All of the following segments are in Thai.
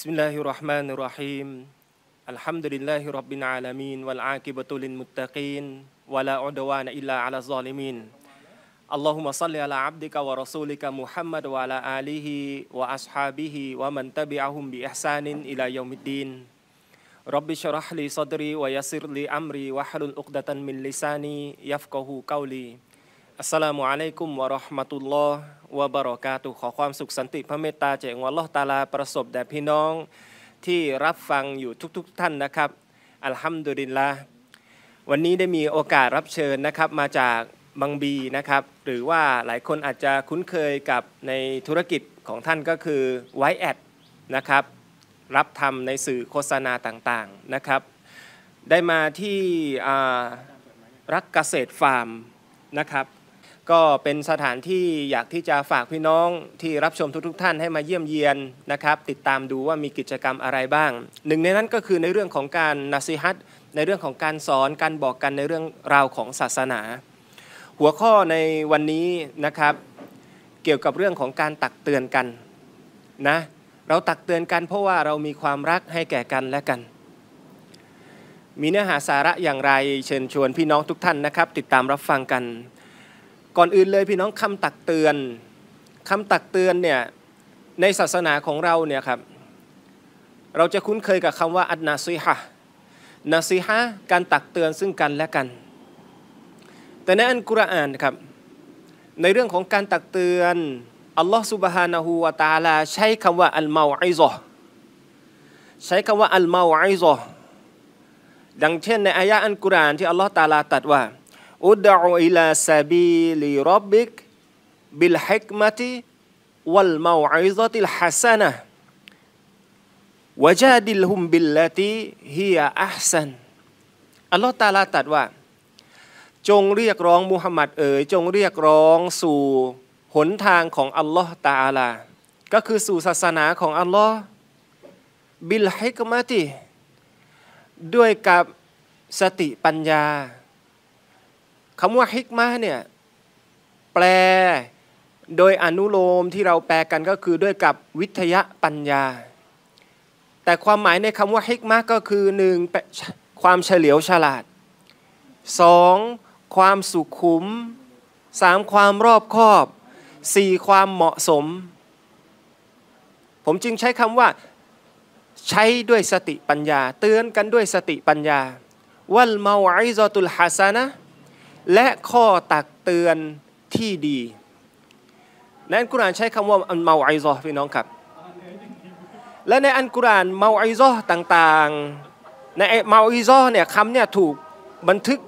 بسم الله الرحمن الرحيم الحمد لله رب العالمين والعاقبة للمتقين ولا عدوان إلا على الظالمين اللهم صل على عبدك ورسولك محمد وعلى آله وأصحابه ومن تبعهم بإحسان إلى يوم الدين رب اشرح لي صدري ويسر لي أمري واحلل عقدة من لساني يفقه قولي อัสสลามุอะลัยกุมวะราะห์มะตุลลอฮ์วะบะเราะกาตุขอความสุขสันติพระเมตตาจากอัลลอฮ์ตาลาประสบแด่พี่น้อง ที่รับฟังอยู่ทุกๆท่านนะครับอัลฮัมดุลิลลาห์ วันนี้ได้มีโอกาสรับเชิญนะครับมาจากบังบีนะครับ หรือว่าหลายคนอาจจะคุ้นเคยกับในธุรกิจของท่านก็คือไวแอดนะครับ รับทำในสื่อโฆษณาต่างๆนะครับ ได้มาที่รักเกษตรฟาร์มนะครับก็เป็นสถานที่อยากที่จะฝากพี่น้อง ที่รับชมทุกๆ ท่านให้มาเยี่ยมเยียนนะครับ ติดตามดูว่ามีกิจกรรมอะไรบ้างหนึ่งในนั้นก็คือในเรื่องของการนาซีฮัต ในเรื่องของการสอนการบอกกันในเรื่องราวของศาสนา หัวข้อในวันนี้นะครับ เกี่ยวกับเรื่องของการตักเตือนกันนะเราตักเตือนกันเพราะว่าเรามีความรักให้แก่กันและกัน มีเนื้อหาสาระอย่างไร เชิญชวนพี่น้องทุกท่านนะครับ ติดตามรับฟังกันก่อนอื่นเลยพี่น้องคำตักเตือน คำตักเตือนเนี่ยในศาสนาของเราเนี่ยครับเราจะคุ้นเคยกับคำว่าอัตนาซีฮะนาซีฮะการตักเตือนซึ่งกันและกัน แต่ในอันกุรอานครับ ในเรื่องของการตักเตือนอัลลอฮฺสุบฮานะฮูวาตาลาใช้คำว่าอัลมาอิซอใช้คำว่าอัลมาอิซอดังเช่นในอายะอันกุรอานที่อัลลอฮฺตาลาตัดว่าอุดะอิลาซาบีลิรับบิกบิลฮิกมติวัลมาอิซติลฮัสนะวจาดิลฮุมบิลลติฮิยาอัพซันอัลลอฮฺตาลาตัดว่า จงเรียกร้องมุฮัมมัดเอ๋ยจงเรียกร้องสู่ หนทางของอัลลอฮฺตาลาก็คือสู่ศาสนาของอัลลอฮ์บิลฮิกมติด้วยกับ สติปัญญาคำว่าฮิกมาเนี่ย แปลโดยอนุโลมที่เราแปลกันก็คือด้วยกับวิทยาปัญญา แต่ความหมายในคำว่าฮิกมาก็คือหนึ่งความเฉลียวฉลาดสองความสุขุมสามความรอบคอบสี่ความเหมาะสม ผมจึงใช้คำว่า ใช้ด้วยสติปัญญาเตือนกันด้วยสติปัญญาวัลมาอิซอตุลฮัสนะและข้อตักเตือนที่ดีนั้นกุรานใช้คำว่าอันเมาไอซอพี่น้องครับ และในอันกุรานเมาไอซอต่างๆ ในเมาไอซอเนี่ยคำเนี่ยถูกบันทึก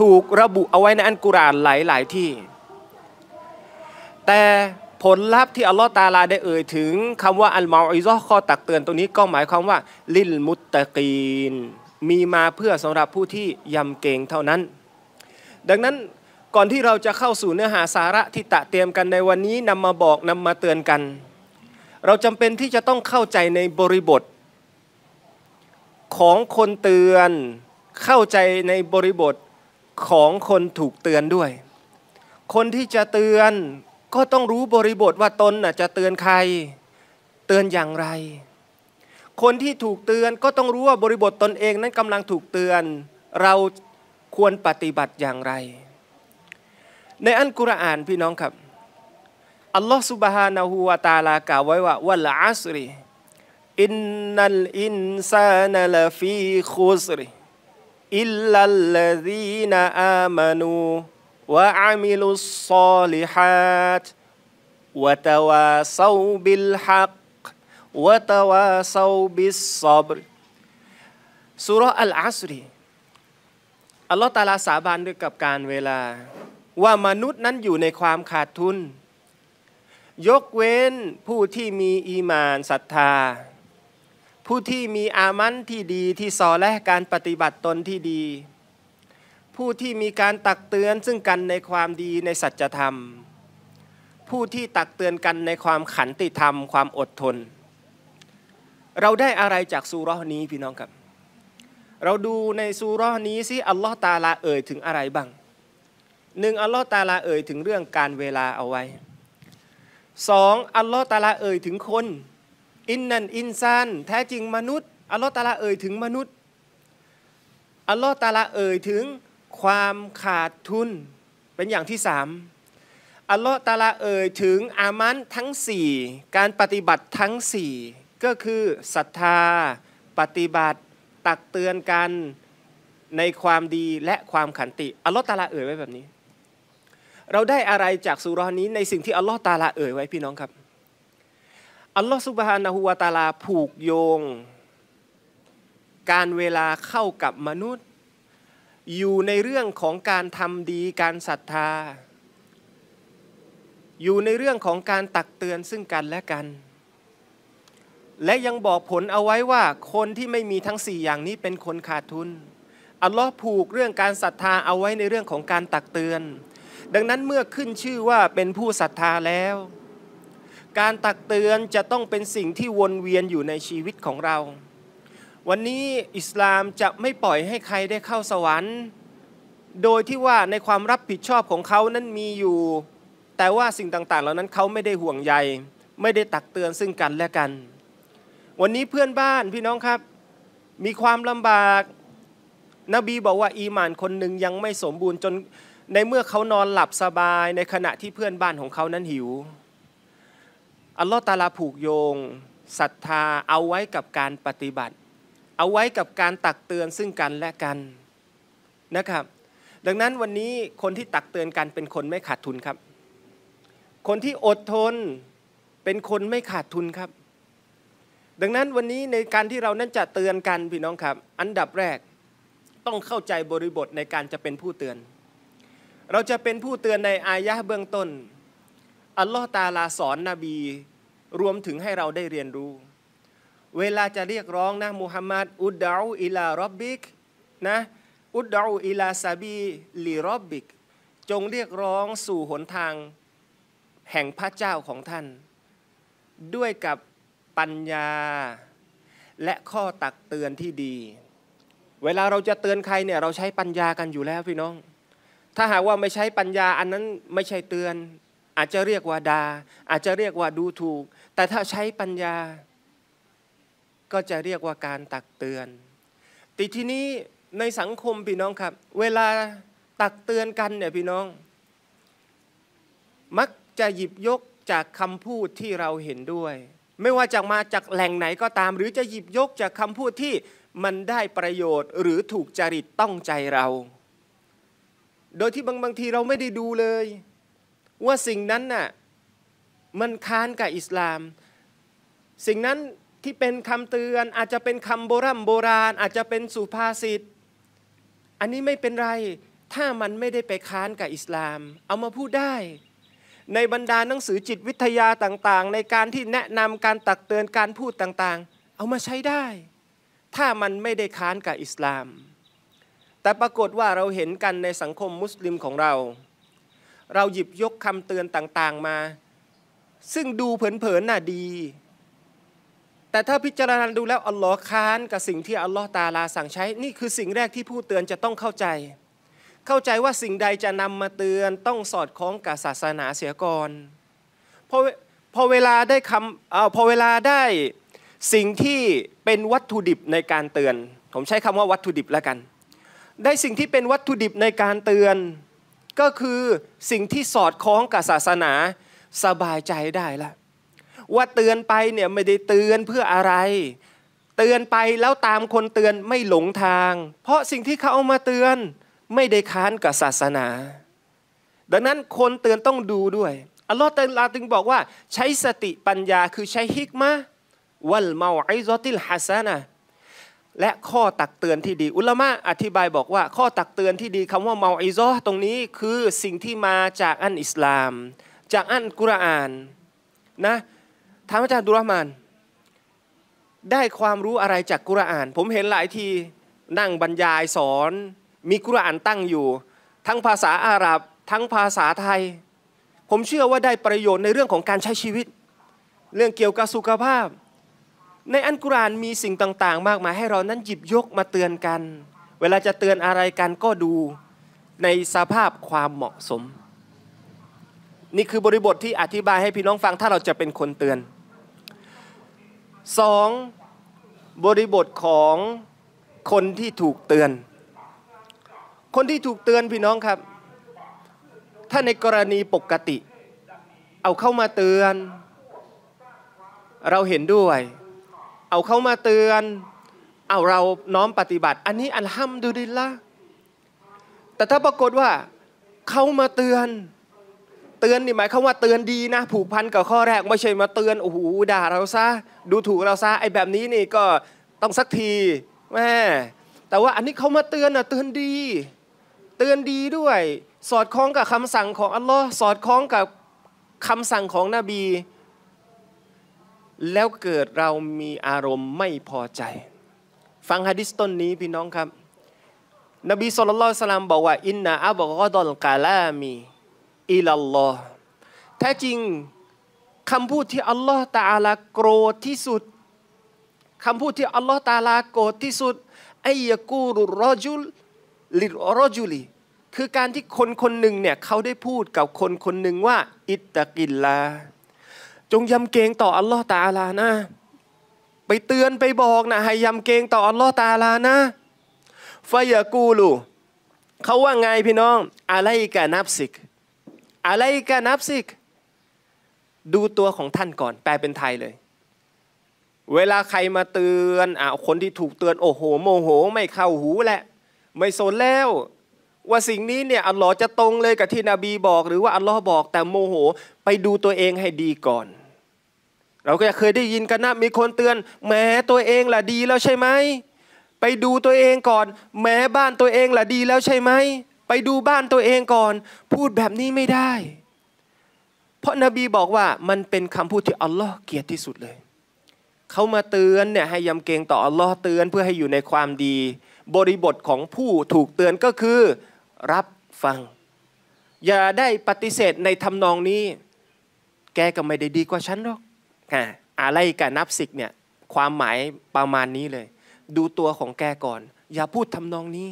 ถูกระบุเอาไว้ในอันกุรานหลายๆที่ แต่ผลลัพธ์ที่อัลลอฮ์ตาลาได้เอ่ยถึงคำว่าอัลมาอิซอข้อตักเตือนตรงนี้ก็หมายความว่าลิลมุตตะกีน มีมาเพื่อสำหรับผู้ที่ยำเกรงเท่านั้นดังนั้นก่อนที่เราจะเข้าสู่เนื้อหาสาระที่ตะเตรียมกันในวันนี้นำมาบอกนำมาเตือนกัน เราจำเป็นที่จะต้องเข้าใจในบริบท ของคนเตือน เข้าใจในบริบทของคนถูกเตือนด้วย คนที่จะเตือนก็ต้องรู้บริบทว่าตนจะเตือนใครเตือนอย่างไร คนที่ถูกเตือนก็ต้องรู้ว่าบริบทตนเองนั้นกำลังถูกเตือนเราควรปฏิบัติอย่างไรในอันกุรอานพี่น้องครับอัลลอฮฺสุบฮานาหูวาตาลากล่าวไว้ว่าวัลอาสรีอินนัลอินซานลฟีคุสรีอิลลัลลซีนอามานูวะอามิลุสซอลิฮัตวะตวาซาบิลฮักวะตวาซาบิสซอบรสุรอัลอาสรีลอตาลาสาบานด้วยกับการเวลา ว่ามนุษย์นั้นอยู่ในความขาดทุน ยกเว้นผู้ที่มีอีมานศรัทธา ผู้ที่มีอามันที่ดีที่ซอและการปฏิบัติตนที่ดี ผู้ที่มีการตักเตือนซึ่งกันในความดีในสัจธรรม ผู้ที่ตักเตือนกันในความขันติธรรมความอดทน เราได้อะไรจากซูร้อนี้พี่น้องครับเราดูในซูรอนี้สิอัลลอฮ์ตาลาเอ่ยถึงอะไรบ้างหนึ่งอัลลอฮ์ตาลาเอ่ยถึงเรื่องการเวลาเอาไว้สองอัลลอฮ์ตาลาเอ่ยถึงคนอินนันอินซานแท้จริงมนุษย์ อัลลอฮ์ตาลาเอ่ยถึงมนุษย์อัลลอฮ์ตาลาเอ่ยถึงความขาดทุน เป็นอย่างที่สามอัลลอฮ์ตาลาเอ่ยถึงอามันทั้งสี่การปฏิบัติทั้งสี่ก็คือศรัทธาปฏิบัติตักเตือนกันในความดีและความขันติอัลลอฮ์ตาลาเอ่ยไว้แบบนี้ เราได้อะไรจากสุรานี้ในสิ่งที่อัลลอฮ์ตาลาเอ่ยไว้พี่น้องครับอัลลอฮ์สุบฮานาหูวาตาลาผูกโยง การเวลาเข้ากับมนุษย์ อยู่ในเรื่องของการทำดีการศรัทธา อยู่ในเรื่องของการตักเตือนซึ่งกันและกันและยังบอกผลเอาไว้ว่าคนที่ไม่มีทั้ง4อย่างนี้เป็นคนขาดทุน อัลลอฮ์ผูกเรื่องการศรัทธาเอาไว้ในเรื่องของการตักเตือน ดังนั้นเมื่อขึ้นชื่อว่าเป็นผู้ศรัทธาแล้ว การตักเตือนจะต้องเป็นสิ่งที่วนเวียนอยู่ในชีวิตของเรา วันนี้อิสลามจะไม่ปล่อยให้ใครได้เข้าสวรรค์ โดยที่ว่าในความรับผิดชอบของเขานั้นมีอยู่ แต่ว่าสิ่งต่างๆ เหล่านั้นเขาไม่ได้ห่วงใย ไม่ได้ตักเตือนซึ่งกันและกันวันนี้เพื่อนบ้านพี่น้องครับ มีความลำบาก นบีบอกว่า อีหมานคนหนึ่งยังไม่สมบูรณ์จนในเมื่อเขานอนหลับสบายในขณะที่เพื่อนบ้านของเขานั้นหิวอัลลอฮ์ตาลาผูกโยงศรัทธาเอาไว้กับการปฏิบัติ เอาไว้กับการตักเตือนซึ่งกันและกันนะครับ ดังนั้นวันนี้คนที่ตักเตือนกันเป็นคนไม่ขาดทุนครับ คนที่อดทนเป็นคนไม่ขาดทุนครับดังนั้นวันนี้ในการที่เรานั้นจะเตือนกันพี่น้องครับ อันดับแรกต้องเข้าใจบริบทในการจะเป็นผู้เตือน เราจะเป็นผู้เตือนในอายะเบื้องต้น อัลลอฮ์ตาลาสอนนบี รวมถึงให้เราได้เรียนรู้ เวลาจะเรียกร้องนะมุฮัมมัดอุดดาอิลารอบบิกนะอุดดาอิลาซาบีลีรอบบิกจงเรียกร้องสู่หนทาง แห่งพระเจ้าของท่าน ด้วยกับปัญญาและข้อตักเตือนที่ดี เวลาเราจะเตือนใครเนี่ยเราใช้ปัญญากันอยู่แล้วพี่น้อง ถ้าหากว่าไม่ใช้ปัญญาอันนั้นไม่ใช่เตือน อาจจะเรียกว่าดาอาจจะเรียกว่าดูถูก แต่ถ้าใช้ปัญญา ก็จะเรียกว่าการตักเตือน ติที่นี้ในสังคมพี่น้องครับ เวลาตักเตือนกันเนี่ยพี่น้อง มักจะหยิบยกจากคำพูดที่เราเห็นด้วยไม่ว่าจะมาจากแหล่งไหนก็ตาม หรือจะหยิบยกจากคำพูดที่มันได้ประโยชน์หรือถูกจริตต้องใจเรา โดยที่บางบางทีเราไม่ได้ดูเลย ว่าสิ่งนั้นน่ะมันค้านกับอิสลาม สิ่งนั้นที่เป็นคำเตือนอาจจะเป็นคำโบรโบราณอาจจะเป็นสุภาษิตอันนี้ไม่เป็นไรถ้ามันไม่ได้ไปค้านกับอิสลาม เอามาพูดได้ในบรรดาหนังสือจิตวิทยาต่าง ๆ ในการที่แนะนำการตักเตือนการพูดต่างๆ เอามาใช้ได้ ถ้ามันไม่ได้ค้านกับอิสลาม แต่ปรากฏว่าเราเห็นกันในสังคมมุสลิมของเรา เราหยิบยกคำเตือนต่าง ๆมา ซึ่งดูเผินๆน่ะดี แต่ถ้าพิจารณาดูแล้วอัลลอฮ์ค้านกับสิ่งที่อัลลอฮ์ตาลาสั่งใช้นี่คือสิ่งแรกที่ผู้เตือนจะต้องเข้าใจเข้าใจว่าสิ่งใดจะนำมาเตือนต้องสอดคล้องกับศาสนาเสียก่อนพอพอเวลาได้คำเอาพอเวลาได้สิ่งที่เป็นวัตถุดิบในการเตือนผมใช้คำว่าวัตถุดิบแล้วกัน ได้สิ่งที่เป็นวัตถุดิบในการเตือน ก็คือสิ่งที่สอดคล้องกับศาสนาสบายใจได้ละว่าเตือนไปเนี่ยไม่ได้เตือนเพื่ออะไร เตือนไปแล้วตามคนเตือนไม่หลงทาง เพราะสิ่งที่เขาเอามาเตือนไม่ได้ค้านกับศาสนา ดังนั้นคนเตือนต้องดูด้วยอัลลอฮ์เตืลาตึงบอกว่า ใช้สติปัญญาคือใช้ฮิกมะวัลเมาไอซอติลฮัสนะและข้อตักเตือนที่ดี อุลามะอธิบายบอกว่า ข้อตักเตือนที่ดีคำว่าเมาไอซอตรงนี้คือสิ่งที่มาจากอันอิสลาม จากอันกุรอานนะถามอาจารย์ดุรมานได้ความรู้อะไรจากกุรอาน ผมเห็นหลายทีนั่งบรรยายสอนมีกุรอานตั้งอยู่ทั้งภาษาอาหรับ ทั้งภาษาไทย ผมเชื่อว่าได้ประโยชน์ในเรื่องของการใช้ชีวิต เรื่องเกี่ยวกับสุขภาพ ในอันกุรานมีสิ่งต่างๆ มากมายให้เรานั้นหยิบยกมาเตือนกัน เวลาจะเตือนอะไรกันก็ดูในสภาพความเหมาะสม นี่คือบริบทที่อธิบายให้พี่น้องฟังถ้าเราจะเป็นคนเตือนสองบริบทของคนที่ถูกเตือนคนที่ถูกเตือนพี่น้องครับ ถ้าในกรณีปกติ เอาเข้ามาเตือน เราเห็นด้วย เอาเข้ามาเตือนเอาเราน้อมปฏิบัติ อันนี้อัห้ามดูลิลละแต่ถ้าปรากฏว่าเขามาเตือน เตือนนี่หมายความว่าเตือนดีนะผูกพันกับข้อแรกไม่ใช่มาเตือนโอ้โหด่า เราซะดูถูกเราซะไอ้แบบนี้นี่ก็ต้องสักทีแม่แต่ว่าอันนี้เขามาเตือน่ะเตือนดีือนดีด้วยสอดคล้องกับคำสั่งของอัลลอฮ์สอดคล้องกับคำสั่งของนบีแล้วเกิดเรามีอารมณ์ไม่พอใจ ฟังฮะดิษต้นนี้พี่น้องครับ นบีสุลต่านสลามบอกว่าอินนาอับกอดอลกาลามีอิลลอฮ์แท้จริงคำพูดที่อัลลอฮ์ตาลาโกรธที่สุดคำพูดที่อัลลอฮ์ตาลาโกรธที่สุดไอยกูรุรอจุลลิรอจุลีคือการที่คนคนหนึ่งเนี่ย เขาได้พูดกับคนคนหนึ่งว่า อิตตะกินลา จงยำเกรงต่ออัลลอฮ์ตาลานะ ไปเตือนไปบอกนะให้ยำเกรงต่ออัลลอฮ์ตาลานะฟายากูลูเขาว่าไงพี่น้องอะไรกันับสิกอะไรกันับสิก ดูตัวของท่านก่อนแปลเป็นไทยเลย เวลาใครมาเตือนอ่าคนที่ถูกเตือนโอ้โหโมโห ไม่เข้าหูแหละ ไม่สนแล้วว่าสิ่งนี้เนี่ยอัลลอฮ์จะตรงเลยกับที่นบีบอกหรือว่าอัลลอฮ์บอกแต่โมโห ไปดูตัวเองให้ดีก่อน เราก็เคยได้ยินกันนะมีคนเตือน แม้ตัวเองล่ะดีแล้วใช่ไหมไปดูตัวเองก่อน แม้บ้านตัวเองล่ะดีแล้วใช่ไหมไปดูบ้านตัวเองก่อน พูดแบบนี้ไม่ได้ เพราะนบีบอกว่ามันเป็นคำพูดที่อัลลอฮ์เกลียดที่สุดเลยเขามาเตือนเนี่ยให้ยำเกรงต่ออัลลอฮ์เตือนเพื่อให้อยู่ในความดี บริบทของผู้ถูกเตือนก็คือรับฟัง อย่าได้ปฏิเสธในทำนองนี้ แกก็ไม่ได้ดีกว่าฉันหรอกอะไรกับนับสิกเนี่ยความหมายประมาณนี้เลย ดูตัวของแกก่อน อย่าพูดทำนองนี้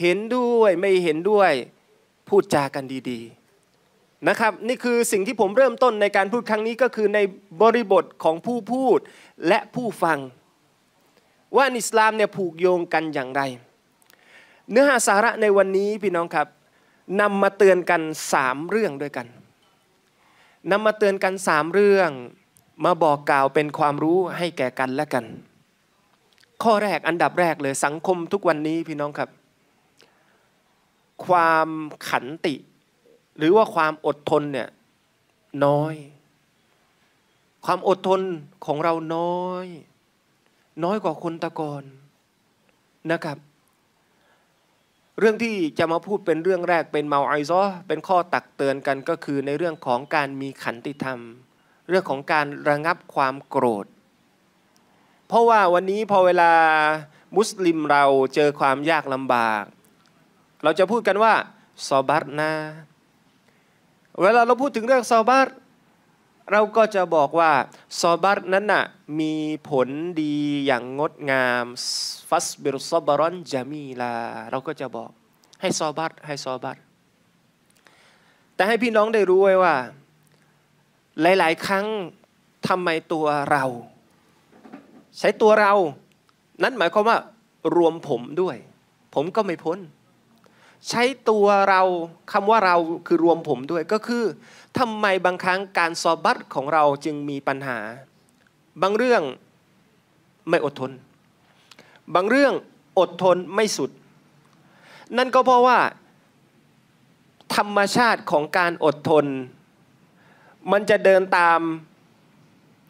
เห็นด้วยไม่เห็นด้วยพูดจากันดี ๆนะครับ นี่คือสิ่งที่ผมเริ่มต้นในการพูดครั้งนี้ก็คือ ในบริบทของผู้พูดและผู้ฟัง ว่าอิสลามเนี่ยผูกโยงกันอย่างไรเนื้อหาสาระในวันนี้พี่น้องครับนำมาเตือนกันสามเรื่องด้วยกันนำมาเตือนกันสามเรื่องมาบอกกล่าวเป็นความรู้ให้แก่กันและกัน ข้อแรกอันดับแรกเลยสังคมทุกวันนี้พี่น้องครับ ความขันติ หรือว่าความอดทนเนี่ยน้อย ความอดทนของเราน้อย น้อยกว่าคนตะกอนนะครับเรื่องที่จะมาพูดเป็นเรื่องแรกเป็นเมาไอซอเป็นข้อตักเตือนกันก็คือในเรื่องของการมีขันติธรรม เรื่องของการระงับความโกรธ เพราะว่าวันนี้พอเวลา มุสลิมเราเจอความยากลำบาก เราจะพูดกันว่าซอบัตนะเวลาเราพูดถึงเรื่องซอบัตเราก็จะบอกว่าซอบัตนั้นน่ะมีผลดีอย่างงดงาม ฟัสบิรซอบรอนจามีลา เราก็จะบอกให้ซอบัตให้ซอบัต แต่ให้พี่น้องได้รู้ไว้ว่า หลายๆ ครั้งทำไมตัวเรา ใช้ตัวเรา นั้นหมายความว่า รวมผมด้วย ผมก็ไม่พ้นใช้ตัวเราคำว่าเราคือรวมผมด้วย ก็คือทำไมบางครั้งการสอบบัตของเราจึงมีปัญหา บางเรื่องไม่อดทน บางเรื่องอดทนไม่สุด นั่นก็เพราะว่า ธรรมชาติของการอดทน มันจะเดินตาม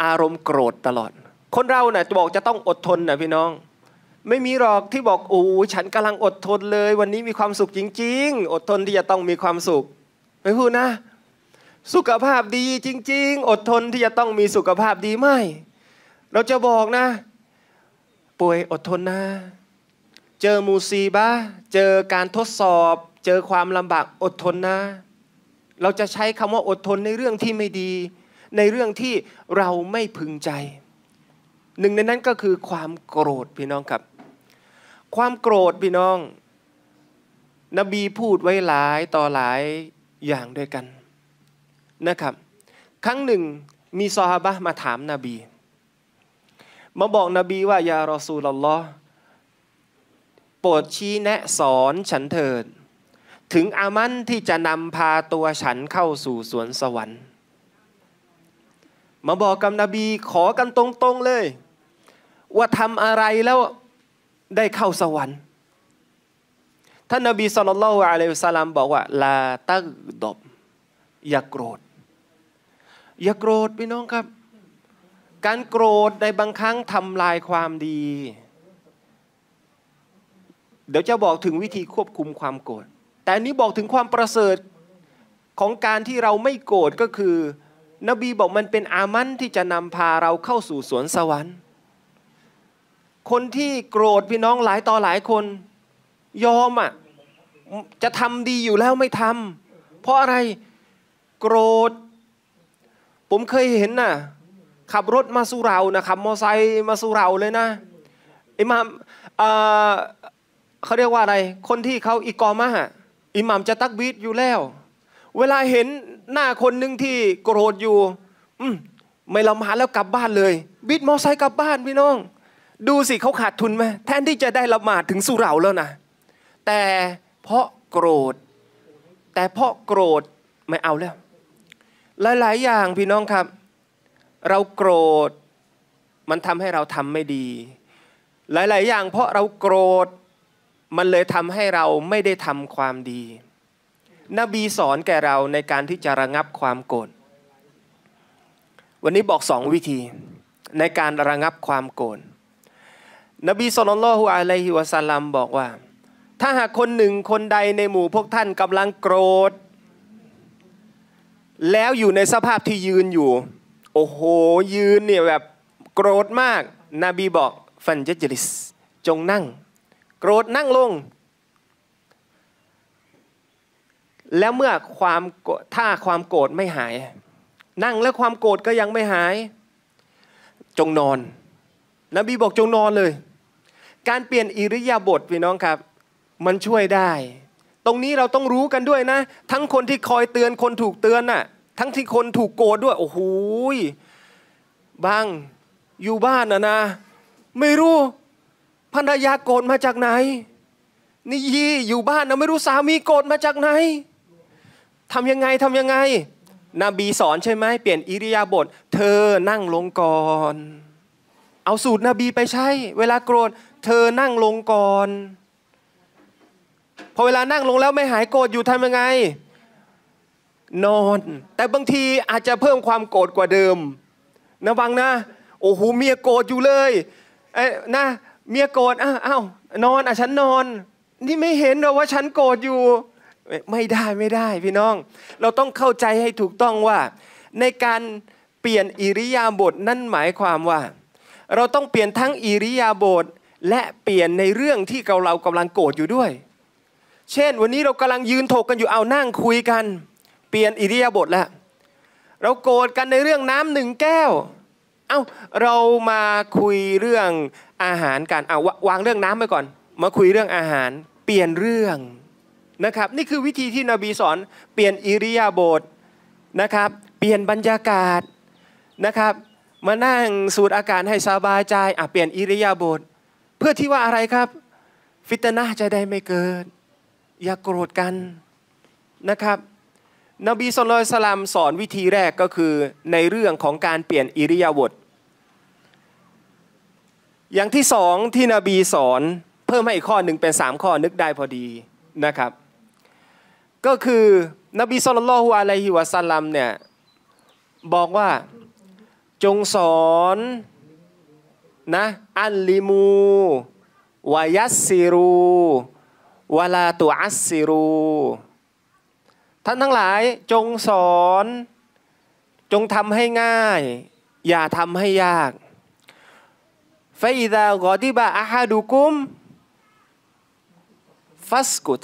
อารมณ์โกรธตลอด คนเรานะ่ะบอกจะต้องอดทนนะพี่น้องไม่มีหรอกที่บอกโอ้ฉันกำลังอดทนเลย วันนี้มีความสุขจริง ๆ อดทนที่จะต้องมีความสุข ไม่พูดนะ สุขภาพดีจริง ๆ อดทนที่จะต้องมีสุขภาพดีไหมเราจะบอกนะ ป่วยอดทนนะเจอมูซีบ้าเจอการทดสอบ เจอความลำบากอดทนนะ เราจะใช้คำว่าอดทนในเรื่องที่ไม่ดี ในเรื่องที่เราไม่พึงใจ หนึ่งในนั้นก็คือความโกรธพี่น้องครับความโกรธพี่น้อง นบีพูดไว้หลายต่อหลายอย่างด้วยกัน นะครับ ครั้งหนึ่งมีซอฮาบะมาถามนาบี มาบอกนบีว่า ยารอซูลลอฮ์โปรดชี้แนะสอนฉันเถิด ถึงอามันที่จะนำพาตัวฉันเข้าสู่สวนสวรรค์ มาบอกกับนบีขอกันตรงๆเลย ว่าทำอะไรแล้วได้เข้าสวรรค์ท่านนบีสุลต่านอะลัยฮุสลามบอกว่าลาตักดบอย่าโกรธ อย่าโกรธพี่น้องครับ การโกรธในบางครั้งทำลายความดี เดี๋ยวจะบอกถึงวิธีควบคุมความโกรธแต่อันนี้บอกถึงความประเสริฐของการที่เราไม่โกรธก็คือ นบีบอกมันเป็นอามันที่จะนำพาเราเข้าสู่สวนสวรรค์คนที่โกรธพี่น้องหลายต่อหลายคน ยอมอ่ะ จะทำดีอยู่แล้วไม่ทำเพราะอะไร โกรธ ผมเคยเห็นน่ะขับรถมาสุเรานะขับ มอไซค์มาสุเราเลยนะอิหมามเขาเรียกว่าอะไร คนที่เขาอีกอมาอิหมามจะตักบีดอยู่แล้ว เวลาเห็นหน้าคนหนึ่งที่โกรธอยู่อืไม่ละมาแล้วกลับบ้านเลยบีดมอไซค์กลับบ้านพี่น้องดูสิเขาขาดทุนไหมแทนที่จะได้ละหมาดถึงสุเหร่าแล้วนะ แต่เพราะโกรธ แต่เพราะโกรธไม่เอาแล้ว หลายๆอย่างพี่น้องครับ เราโกรธมันทำให้เราทำไม่ดี หลายๆ อย่าง เพราะเราโกรธมันเลยทำให้เราไม่ได้ทำความดี นบีสอนแก่เราในการที่จะระงับความโกรธวันนี้บอกสองวิธี ในการระงับความโกรธนบีสุลต่านลฮุอะลัยฮิวะสัลลัมบอกว่า ถ้าหากคนหนึ่งคนใดในหมู่พวกท่านกำลังโกรธ แล้วอยู่ในสภาพที่ยืนอยู่ โอ้โหยืนเนี่ยแบบโกรธมากนบีบอกฟันเจจลิสจงนั่ง โกรธนั่งลง แล้วเมื่อความถ้าความโกรธไม่หาย นั่งแล้วความโกรธก็ยังไม่หาย จงนอน นบีบอกจงนอนเลยการเปลี่ยนอิริยาบถพี่น้องครับ มันช่วยได้ ตรงนี้เราต้องรู้กันด้วยนะ ทั้งคนที่คอยเตือนคนถูกเตือนน่ะ ทั้งที่คนถูกโกรธด้วยโอ้โหบาง อยู่บ้านนะนะ ไม่รู้ภรรยาโกรธมาจากไหน นี่ยีอยู่บ้านนะไม่รู้สามีโกรธมาจากไหนทำยังไงทำยังไงนบีสอนใช่ไหมเปลี่ยนอิริยาบถเธอนั่งลงก่อน เอาสูตรนบีไปใช้เวลาโกรธเธอนั่งลงก่อน พอเวลานั่งลงแล้วไม่หายโกรธอยู่ทำยังไง นอน แต่บางทีอาจจะเพิ่มความโกรธกว่าเดิมนะบังนะโอ้โหเมียโกรธอยู่เลยไอ้นะเมียโกรธอ้าวอ้าวนอนอ่ะฉันนอน นี่ไม่เห็นหรอว่า ฉันโกรธอยู่ ไม่ได้ไม่ได้ พี่น้อง เราต้องเข้าใจให้ถูกต้องว่า ในการเปลี่ยนอิริยาบถนั่นหมายความว่า เราต้องเปลี่ยนทั้งอิริยาบถและเปลี่ยนในเรื่องที่เราเรากำลังโกรธอยู่ด้วย เช่น วันนี้เรากำลังยืนถกกันอยู่เอานั่งคุยกัน เปลี่ยนอิริยาบถแล้วเราโกรธกันในเรื่องน้ำหนึ่งแก้ว เอา้า เรามาคุยเรื่องอาหารกัน เอาวางเรื่องน้ำไปก่อน มาคุยเรื่องอาหาร เปลี่ยนเรื่องนะครับ นี่คือวิธีที่นบีสอน เปลี่ยนอิริยาบถนะครับ เปลี่ยนบรรยากาศนะครับ มานั่งสูดอากาศให้สบายใจอ่ะเปลี่ยนอิริยาบถเพื่อที่ว่าอะไรครับ ฟิตนะจะได้ไม่เกิด อย่ากโกรธกันนะครับ นบีสุลต่านสสอนวิธีแรกก็คือในเรื่องของการเปลี่ยนอิริยาบถอย่างที่สองที่นบีสอนเพิ่มให้อีกข้อหนึ่งเป็นสามข้อนึกได้พอดีนะครับ ก็คือนบีสุลต่านฮุอะลัยฮิวะสัลลัมเนี่ยบอกว่าจงสอนนะอัลลิมูวายัสซิรูวลาตุอัสซิรูท่านทั้งหลายจงสอน จงทำให้ง่าย อย่าทำให้ยากฟาอิดากอดิบะอาฮาดุกุมฟัสกุต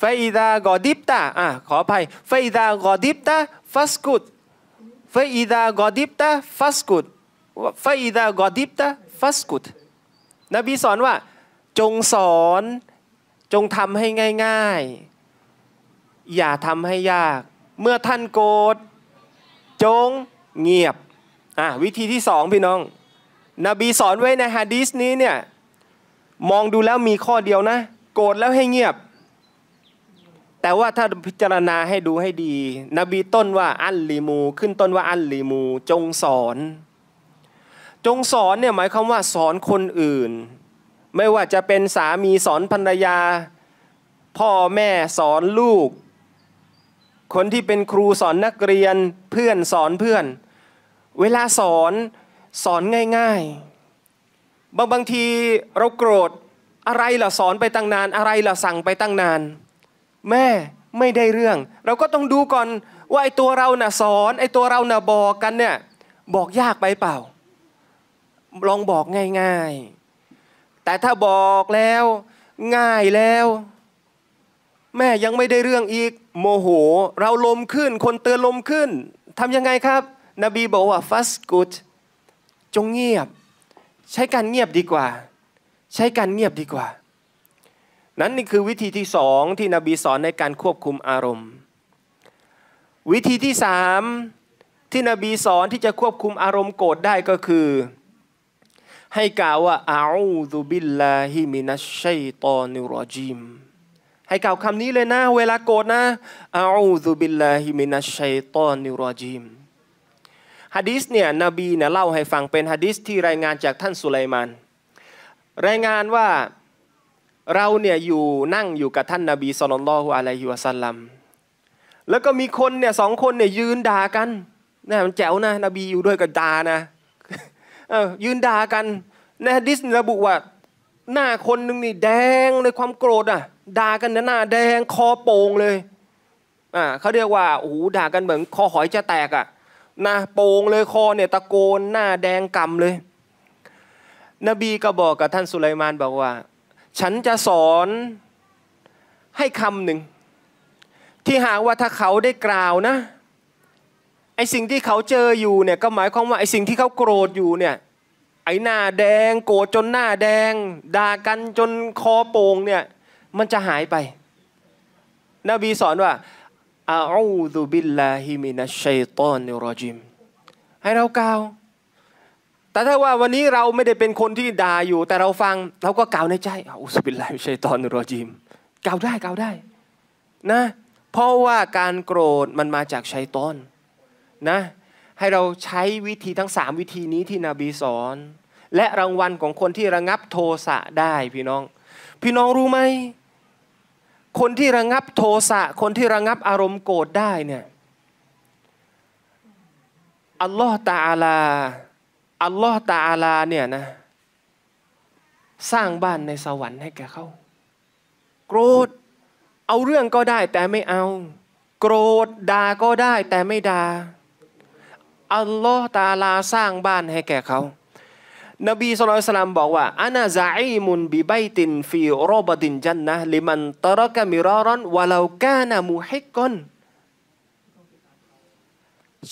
ฟาอิดากอดิบตาอ่ะขออภัยฟาอิดากอดิบตาฟัสกุตฟาอิดากอดิบตาฟัสกุตฟาอิดากอดิบตะฟัสกุตนบีสอนว่าจงสอนจงทำให้ง่าย ๆ อย่าทำให้ยาก เมื่อท่านโกรธจงเงียบอ่ะวิธีที่สองพี่น้อง นบีสอนไว้ในฮะดีสนี้เนี่ยมองดูแล้วมีข้อเดียวนะ โกรธแล้วให้เงียบ แต่ว่าถ้าพิจารณาให้ดูให้ดี นบีต้นว่าอัลลีมู ขึ้นต้นว่าอัลลีมู จงสอนจงสอนเนี่ยหมายความว่าสอนคนอื่น ไม่ว่าจะเป็นสามีสอนภรรยา พ่อแม่สอนลูก คนที่เป็นครูสอนนักเรียนเพื่อนสอนเพื่อน เวลาสอนสอนง่าย ๆ บางบางทีเราโกรธอะไรล่ะสอนไปตั้งนานอะไรล่ะสั่งไปตั้งนาน แม่ไม่ได้เรื่อง เราก็ต้องดูก่อนว่าไอตัวเราน่ะสอน ไอตัวเราน่ะบอกกันเนี่ยบอกยากไปเปล่าลองบอกง่ายๆ แต่ถ้าบอกแล้วง่ายแล้ว แม่ยังไม่ได้เรื่องอีก โมโหเราลมขึ้นคนเตือนลมขึ้นทำยังไงครับ นบี บอกว่าฟัสกุดจงเงียบ ใช้การเงียบดีกว่า ใช้การเงียบดีกว่า นั้นนี่คือวิธีที่สองที่นบีสอนในการควบคุมอารมณ์ วิธีที่สามที่นบีสอนที่จะควบคุมอารมณ์โกรธได้ก็คือให้กล่าวว่าอาอูซุบิลลาฮิมินัชชัยตอนิรอจิมให้กล่าวคำนี้เลยนะเวลาโกรธนะอาอูซุบิลลาฮิมินัชชัยตอนิรอจิมฮะดีษเนี่ยนบีเนี่ยเล่าให้ฟังเป็นฮะดีษที่รายงานจากท่านสุไลมานรายงานว่าเราเนี่ยอยู่นั่งอยู่กับท่านนาบีสุลต่านลฮุอะลัยฮิวะซัลลัม แล้วก็มีคนเนี่ยสองคนเนี่ยยืนด่ากันนะมันแจ๋วนะ นบีอยู่ด้วยกับด่านะยืนด่ากัน ในฮะดิษระบุว่า หน้าคนหนึ่งนี่แดงเลยความโกรธอ่ะด่ากันนะหน้าแดงคอโป่งเลย อ่าเขาเรียกว่าโอ้โหด่ากันเหมือน คอหอยจะแตกอ่ะนะโป่งเลย คอเนี่ยตะโกน หน้าแดงกำเลย นบีก็บอกกับท่านสุไลมานบอกว่า ฉันจะสอนให้คำหนึ่ง ที่หากว่าถ้าเขาได้กล่าวนะไอสิ่งที่เขาเจออยู่เนี่ยก็หมายความว่าไอสิ่งที่เขาโกรธอยู่เนี่ยไอหน้าแดง โกรธจนหน้าแดง ด่ากันจนคอโป่งเนี่ยมันจะหายไปนบีสอนว่าอาอูดุบิลลาฮิมินัชชัยตอนรอจิมให้เรากล่าว แต่ถ้าว่าวันนี้เราไม่ได้เป็นคนที่ด่าอยู่ แต่เราฟัง เราก็กล่าวในใจอูซุบิลลาฮิชัยตอนรอจิมกล่าวได้กล่าวได้นะเพราะว่าการโกรธมันมาจากชัยตอนนะให้เราใช้วิธีทั้ง 3วิธีนี้ที่นบีสอนและรางวัลของคนที่ระงับโทสะได้พี่น้อง พี่น้องรู้ไหม คนที่ระงับโทสะคนที่ระงับอารมณ์โกรธได้เนี่ยอัลลอฮ์ตาอาลาอัลลอฮ์ตาอาลาเนี่ยนะสร้างบ้านในสวรรค์ให้แกเขาโกรธเอาเรื่องก็ได้แต่ไม่เอา โกรธด่าก็ได้แต่ไม่ด่าอัลลอฮ์ตาลาสร้างบ้านให้แก่เขา นบีสุลต่านบอกว่าอานาซาอิมุนบิับตินฟิโรบดินจันนะลิมันตรกะมิรอรอนวะลาวกานามูฮิกอน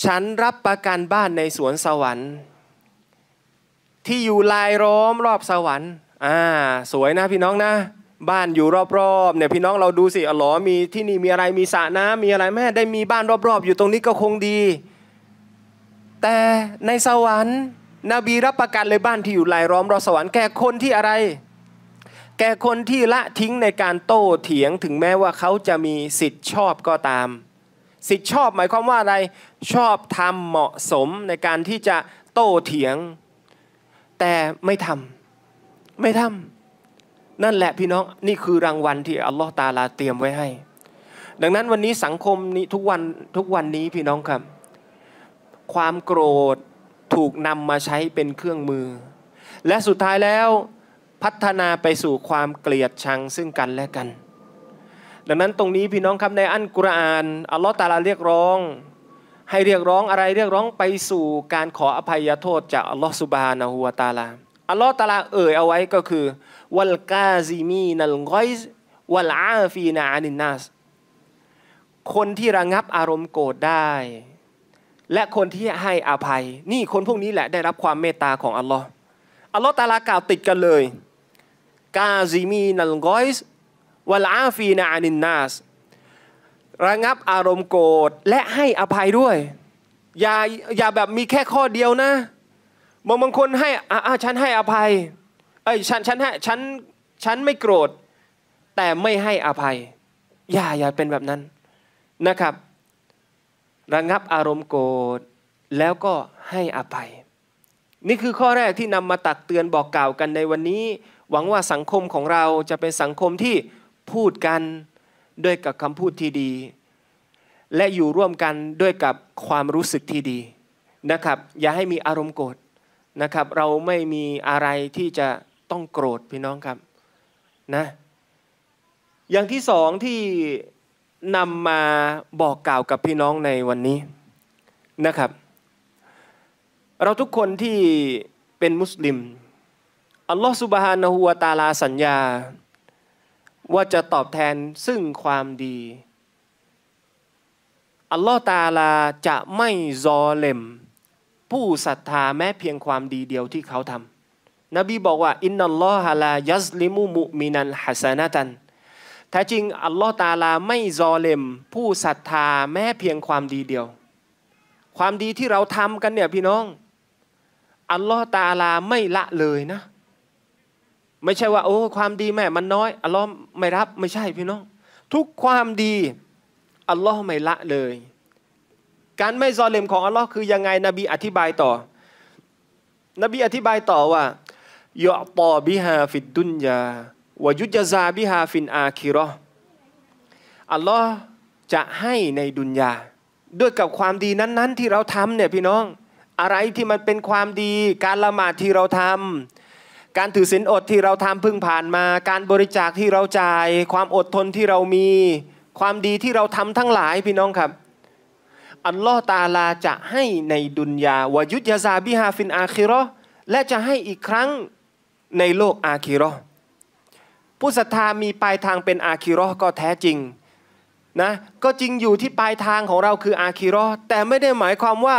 ฉันรับประกันบ้านในสวนสวรรค์ ที่อยู่ลายร้อมรอบสวรรค์ อ่า สวยนะพี่น้องนะ บ้านอยู่รอบๆ เนี่ยพี่น้องเราดูสิอ๋อมีที่นี่มีอะไร มีสระน้ำมีอะไร แม่ ได้มีบ้านรอบ ๆ อยู่ตรงนี้ก็คงดีแต่ ในสวรรค์ นบีรับประกันเลยบ้านที่อยู่ลายล้อมรอสวรรค์แก่คนที่อะไร แก่คนที่ละทิ้งในการโต้เถียงถึงแม้ว่าเขาจะมีสิทธิ์ชอบก็ตาม สิทธิ์ชอบหมายความว่าอะไร ชอบทำเหมาะสมในการที่จะโต้เถียง แต่ไม่ทำไม่ทำนั่นแหละพี่น้องนี่คือรางวัลที่อัลลอฮฺตาลาเตรียมไว้ให้ ดังนั้นวันนี้สังคมนี้ทุกวัน ทุกวันนี้พี่น้องครับความโกรธถูกนำมาใช้เป็นเครื่องมือ และสุดท้ายแล้ว พัฒนาไปสู่ความเกลียดชังซึ่งกันและกัน ดังนั้นตรงนี้พี่น้องครับในอันกุรอาน อัลลอฮฺตาลาเรียกร้อง ให้เรียกร้องอะไรเรียกร้องไปสู่การขออภัยโทษจากอัลลอฮฺสุบานะฮูวาตาลาอัลลอฮฺตาลาเอ่ยเอาไว้ก็คือ วัลกาซีมีนัลกอยวัลอาฟีนาอานินนัสคนที่ระงับอารมณ์โกรธได้และคนที่ให้อภัย นี่คนพวกนี้แหละได้รับความเมตตาของอัลลอฮ์อัลลอฮ์ตาลากล่าวติดกันเลย กาซิมีนัลกอยส์วลาฟีนาอานินนาสระงับอารมณ์โกรธ และให้อภัยด้วยอย่าอย่าแบบมีแค่ข้อเดียวนะบางบางคนให้อ่าฉันให้อภัย เอ้ยฉันฉันให้ฉัน ฉันไม่โกรธ แต่ไม่ให้อภัย อย่าอย่าเป็นแบบนั้นนะครับระงับอารมณ์โกรธแล้วก็ให้อภัย นี่คือข้อแรกที่นำมาตักเตือนบอกกล่าวกันในวันนี้ หวังว่าสังคมของเราจะเป็นสังคมที่พูดกันด้วยกับคำพูดที่ดี และอยู่ร่วมกันด้วยกับความรู้สึกที่ดีนะครับ อย่าให้มีอารมณ์โกรธนะครับ เราไม่มีอะไรที่จะต้องโกรธพี่น้องครับนะอย่างที่สองที่นำมาบอกกล่าวกับพี่น้องในวันนี้นะครับ เราทุกคนที่เป็นมุสลิมอัลลอฮฺสุบฮานะฮูวาตาลาสัญญาว่าจะตอบแทนซึ่งความดีอัลลอฮฺตาลาจะไม่ซอเลมผู้ศรัทธาแม้เพียงความดีเดียวที่เขาทำนบีบอกว่าอินนัลลอฮฺลายัสลิมุมุมินันฮัสานะตันแท้จริง อัลลอฮ์ตาลา ไม่จอเลมผู้ศรัทธาแม้เพียงความดีเดียว ความดีที่เราทำกันเนี่ย พี่น้องอัลลอฮ์ตาลาไม่ละเลยนะ ไม่ใช่ว่า โอ้ความดีแม่มันน้อยอัลลอฮ์ไม่รับไม่ใช่พี่น้อง ทุกความดีอัลลอฮ์ไม่ละเลย การไม่จอเลมของอัลลอฮ์คือยังไง นบีอธิบายต่อ นบีอธิบายต่อว่ายะตอบิฮาฟิดดุนยาวยุจซาบิฮาฟินอาคิรออัลลอฮ์จะให้ในดุนยาด้วยกับความดีนั้นๆ ที่เราทำเนี่ยพี่น้อง อะไรที่มันเป็นความดี การละหมาดที่เราทำ การถือศีลอดที่เราทำพึ่งผ่านมา การบริจาคที่เราจ่าย ความอดทนที่เรามี ความดีที่เราทำทั้งหลายพี่น้องครับ อัลลอฮ์ตาลาจะให้ในดุนยาวายุจยาซาบิฮาฟินอาคิรอและจะให้อีกครั้งในโลกอาคิรอผู้ศรัทธามีปลายทางเป็นอาคิรอก็แท้จริงนะก็จริงอยู่ที่ปลายทางของเราคืออาคิรอแต่ไม่ได้หมายความว่า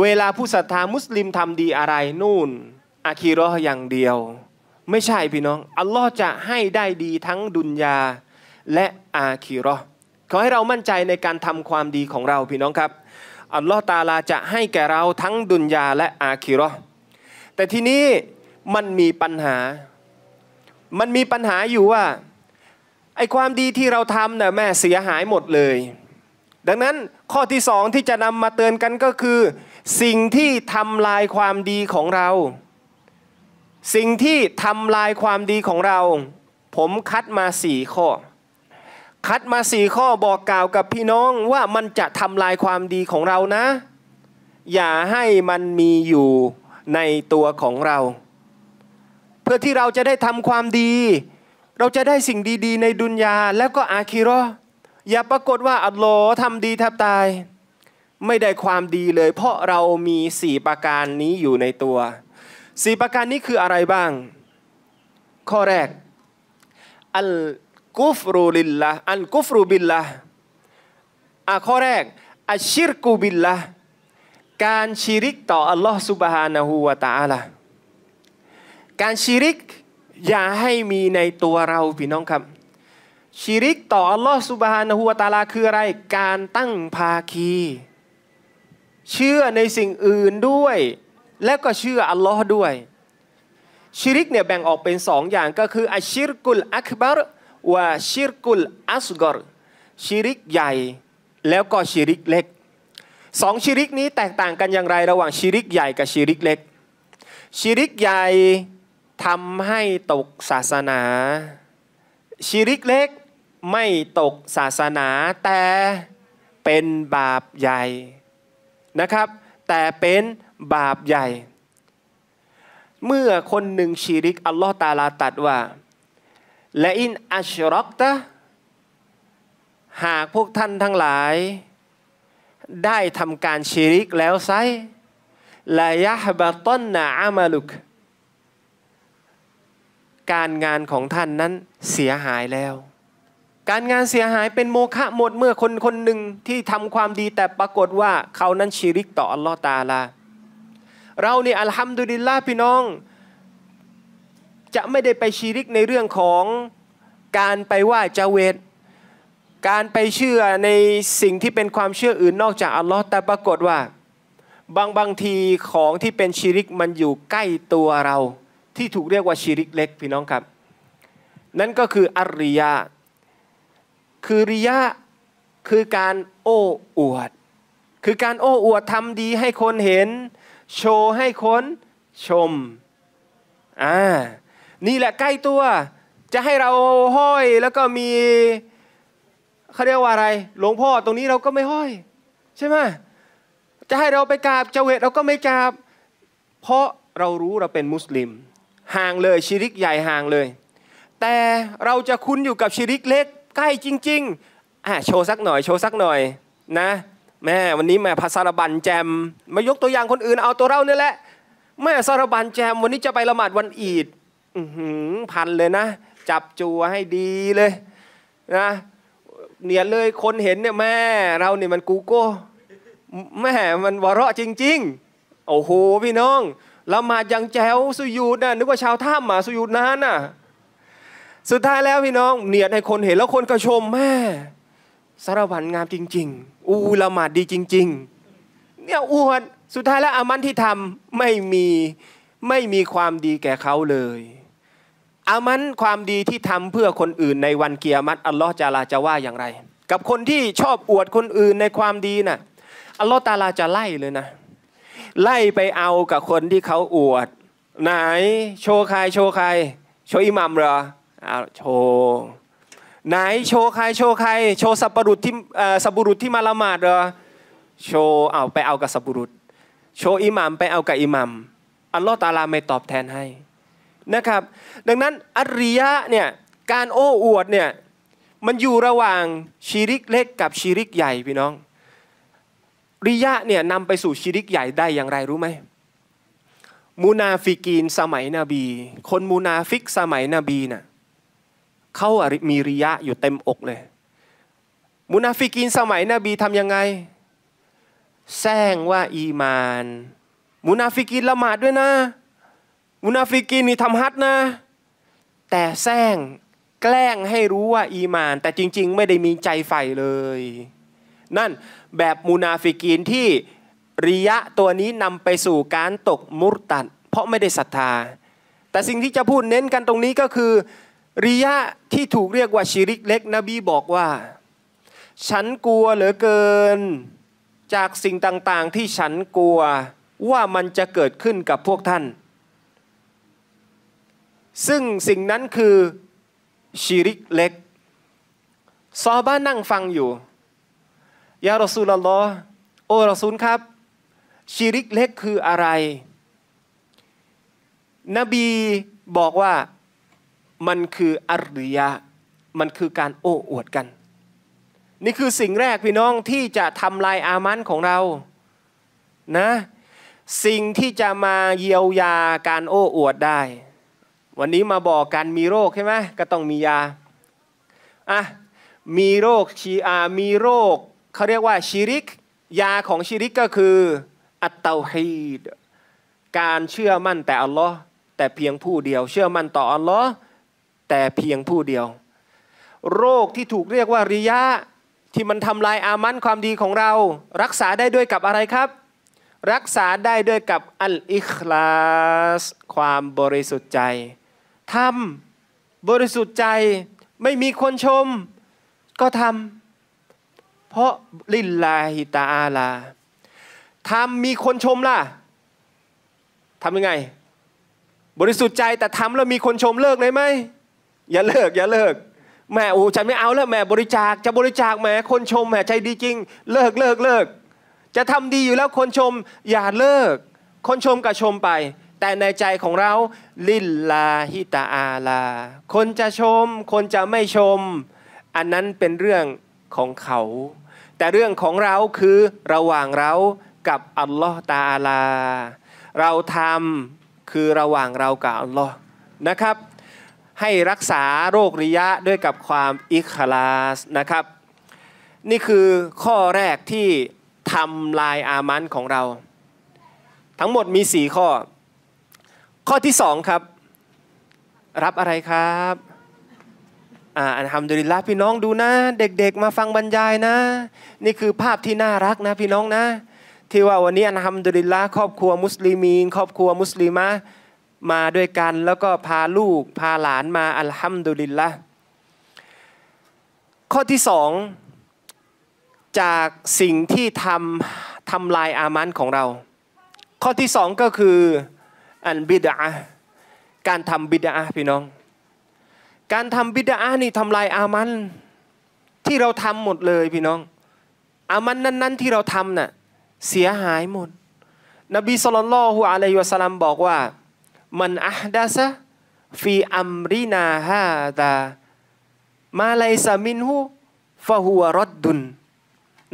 เวลาผู้ศรัทธามุสลิมทำดีอะไรนู่น อาคิรออย่างเดียว ไม่ใช่พี่น้องอัลลอฮ์จะให้ได้ดีทั้งดุนยาและอาคิรอขอให้เรามั่นใจในการทำความดีของเราพี่น้องครับ อัลลอฮ์ตาลาจะให้แก่เราทั้งดุนยาและอาคิรอแต่ทีนี้มันมีปัญหามันมีปัญหาอยู่ว่าไอ้ความดีที่เราทำเนี่ยแม่เสียหายหมดเลย ดังนั้นข้อที่สองที่จะนำมาเตือนกันก็คือ สิ่งที่ทำลายความดีของเรา สิ่งที่ทำลายความดีของเรา ผมคัดมาสี่ข้อ คัดมาสี่ข้อบอกกล่าวกับพี่น้องว่ามันจะทำลายความดีของเรานะ อย่าให้มันมีอยู่ในตัวของเราเพื่อที่เราจะได้ทำความดี เราจะได้สิ่งดีๆ ในดุนยาแล้วก็อาคิรออย่าปรากฏว่าอัลลอฮ์ทำดีแทบตาย ไม่ได้ความดีเลย เพราะเรามีสี่ประการนี้อยู่ในตัว สี่ประการนี้คืออะไรบ้างข้อแรกอัลกุฟรูลิลละอัลกุฟรูบิลละอ่ะข้อแรกอัชชิรกูบิลละการชิริกต่ออัลลอฮ์สุบฮานะฮูวะตาอัลลการชีริก อย่าให้มีในตัวเรา พี่น้องครับชีริกต่ออัลลอฮฺสุบฮานะฮูวาตาลา คืออะไร การตั้งภาคี เชื่อในสิ่งอื่นด้วย และก็เชื่ออัลลอฮ์ด้วย ชิริกเนี่ยแบ่งออกเป็นสองอย่างก็คืออัชิรกุลอักบารว่าชิรกุลอัสกอรชิริกใหญ่ แล้วก็ชิริกเล็ก สองชิริกนี้แตกต่างกันอย่างไรระหว่างชิริกใหญ่กับชิริกเล็ก ชิริกใหญ่ทำให้ตกศาสนาชิริกเล็กไม่ตกศาสนาแต่เป็นบาปใหญ่นะครับ แต่เป็นบาปใหญ่ เมื่อคนหนึ่งชีริกอัลลอฮ์ตาลาตัดว่า และอินอัชรอกตะ หากพวกท่านทั้งหลาย ได้ทำการชีริกแล้วไซลายะบะต้นนาอามาลุกการงานของท่านนั้นเสียหายแล้ว การงานเสียหายเป็นโมฆะหมดเมื่อคนคนหนึ่งที่ทำความดีแต่ปรากฏว่าเขานั้นชีริกต่ออัลลอฮ์ตาลาเราเนี่ยอัลฮัมดุลิลลา์พี่น้อง จะไม่ได้ไปชีริกในเรื่องของการไปไหว้จาเวตการไปเชื่อในสิ่งที่เป็นความเชื่ออื่นนอกจากอัลลอฮ์แต่ปรากฏว่า บางบางทีของที่เป็นชีริกมันอยู่ใกล้ตัวเราที่ถูกเรียกว่าชีริกเล็กพี่น้องครับ นั่นก็คืออริยะ คือริยะคือการโอ้อวด คือการโอ้อวดทำดีให้คนเห็น โชว์ให้คนชมอ่านี่แหละใกล้ตัว จะให้เราห้อยแล้วก็มีเขาเรียกว่าอะไร หลวงพ่อตรงนี้เราก็ไม่ห้อย ใช่ไหมจะให้เราไปกราบเจเวตเราก็ไม่กราบ เพราะเรารู้เราเป็นมุสลิมห่างเลย ชิริกใหญ่ห่างเลย แต่เราจะคุ้นอยู่กับชิริกเล็กใกล้จริง ๆอ่ะโชว์สักหน่อยโชว์สักหน่อยนะแม่วันนี้แม่พาษาบันแจม มายกตัวอย่างคนอื่นเอาตัวเราเนี่ยแหละแม่สารบันแจม วันนี้จะไปละหมาดวันอีดพันเลยนะจับจูให้ดีเลย นะเนี่ยเลยคนเห็นเนี่ยแม่เราเนี่ยมันกูโก้แม่มันวเราะจริงๆโอ้โหพี่น้องละหมาดยังแจ๋วสุยูดนะนึกว่าชาวถ้ำมาสุยูดนานน่ะสุดท้ายแล้วพี่น้องเนียดให้คนเห็นแล้วคนก็ชมแม่สารวันงามจริง ๆ อู้ละหมาดดีจริง ๆเนี่ยอวดสุดท้ายแล้วอามันที่ทำไม่มีไม่มีความดีแก่เขาเลยอามันความดีที่ทำเพื่อคนอื่นในวันเกียรติอัลลอฮ์จาราจะว่าอย่างไร กับคนที่ชอบอวดคนอื่นในความดีนะ่ะอัลลอฮ์ตาลาจะไล่เลยนะไล่ไปเอากับคนที่เขาอวด ไหนโชว์ใคร โชว์ใครโชว์อิหมัมเหรออาโชว์ไหนโชว์ใครโชว์ใครโชว์สับปรุษที่สับปรุษที่มาละหมาดเหรอโชว์เอาไปเอากับสับปรุษ โชว์อิหมัมไปเอากับอิหมัมอัลลอฮฺตาลาไม่ตอบแทนให้นะครับ ดังนั้นอัริยะเนี่ยการโอ้อวดเนี่ยมันอยู่ระหว่างชีริกเล็กกับชีริกใหญ่พี่น้องริยะเนี่ยนำไปสู่ชิริกใหญ่ได้อย่างไรรู้ไหมมูนาฟิกีนสมัยนบี คนมูนาฟิกสมัยนบีนะ่ะเขามีริยะอยู่เต็มอกเลยมูนาฟิกีนสมัยนบีทำยังไงแซงว่าอีมานมูนาฟิกีนละหมาดด้วยนะมูนาฟิกีนนี่ทำฮัทนะ แต่แซงแกล้งให้รู้ว่า อีมาน แต่จริงๆ ไม่ได้มีใจใฝ่เลย นั่นแบบมูนาฟิกีนที่ริยะตัวนี้นำไปสู่การตกมุรตัด เพราะไม่ได้ศรัทธา แต่สิ่งที่จะพูดเน้นกันตรงนี้ก็คือ ริยะที่ถูกเรียกว่าชิริกเล็ก นบีบอกว่า ฉันกลัวเหลือเกิน จากสิ่งต่างๆที่ฉันกลัวว่ามันจะเกิดขึ้นกับพวกท่าน ซึ่งสิ่งนั้นคือชิริกเล็กซอบ้านั่งฟังอยู่ยารอซูลลอโอรอซูลครับชิริกเล็กคืออะไร นบีบอกว่ามันคืออริยะมันคือการโอ้อวดกัน นี่คือสิ่งแรกพี่น้องที่จะทำลายอามันของเรานะ สิ่งที่จะมาเยียวยาการโอ้อวดได้ วันนี้มาบอกกันมีโรคใช่ไหมก็ต้องมียาอ่ะมีโรคชีอามีโรคเขาเรียกว่าชิริกยาของชิริกก็คือ อัตเตาฮีดการเชื่อมั่นแต่อัลลอฮ์แต่เพียงผู้เดียวเชื่อมั่นต่ออัลลอฮ์แต่เพียงผู้เดียว โรคที่ถูกเรียกว่า ริยะที่มันทำลายอามันความดีของเรา รักษาได้ด้วยกับอะไรครับ รักษาได้ด้วยกับอัลอิคลาสความบริสุทธิ์ใจทำบริสุทธิ์ใจไม่มีคนชม ก็ทำเพราะลิลลาฮิตาอาลา ทำมีคนชมล่ะ ทำยังไง บริสุทธิ์ใจแต่ทำแล้วมีคนชมเลิกเลยไหม อย่าเลิก อย่าเลิก แม่โอ้ฉันไม่เอาแล้ว แม่บริจาคจะบริจาคแม่คนชมแม่ใจดีจริง เลิกเลิกเลิก จะทำดีอยู่แล้วคนชมอย่าเลิก คนชมกับชมไป แต่ในใจของเรา ลิลลาฮิตาอาลา คนจะชม คนจะไม่ชม อันนั้นเป็นเรื่องของเขาแต่เรื่องของเราคือระหว่างเรากับอัลลอฮ์ตาลาเราทำคือระหว่างเรากับอัลลอฮ์นะครับ ให้รักษาโรคริยะด้วยกับความอิคลาสนะครับ นี่คือข้อแรกที่ทำลายอามันของเรา ทั้งหมดมีสี่ข้อ ข้อที่สองครับ รับอะไรครับอันทำดุลิลละพี่น้องดูนะ เด็กๆ มาฟังบรรยายนะ นี่คือภาพที่น่ารักนะพี่น้องนะ ที่ว่าวันนี้อันทำดุลิลละครอบครัวมุสลิมีนครอบครัวมุสลิมะมาด้วยกันแล้วก็พาลูกพาหลานมาอัลฮัมดุลิลละข้อที่สองจากสิ่งที่ทำทำลายอามันของเรา ข้อที่สองก็คืออันบิดาการทำบิดาพี่น้องการทำบิดาอานี่ทำลายอามันที่เราทำหมดเลยพี่น้อง อามันนั้น ๆ ที่เราทำน่ะเสียหายหมด นบีสุลต่านะฮุอะลัยวะสลัมบอกว่ามันอัฮดะซะฟีอัมรินาฮาดามาไลซามินฮูฟะฮัวรดดุน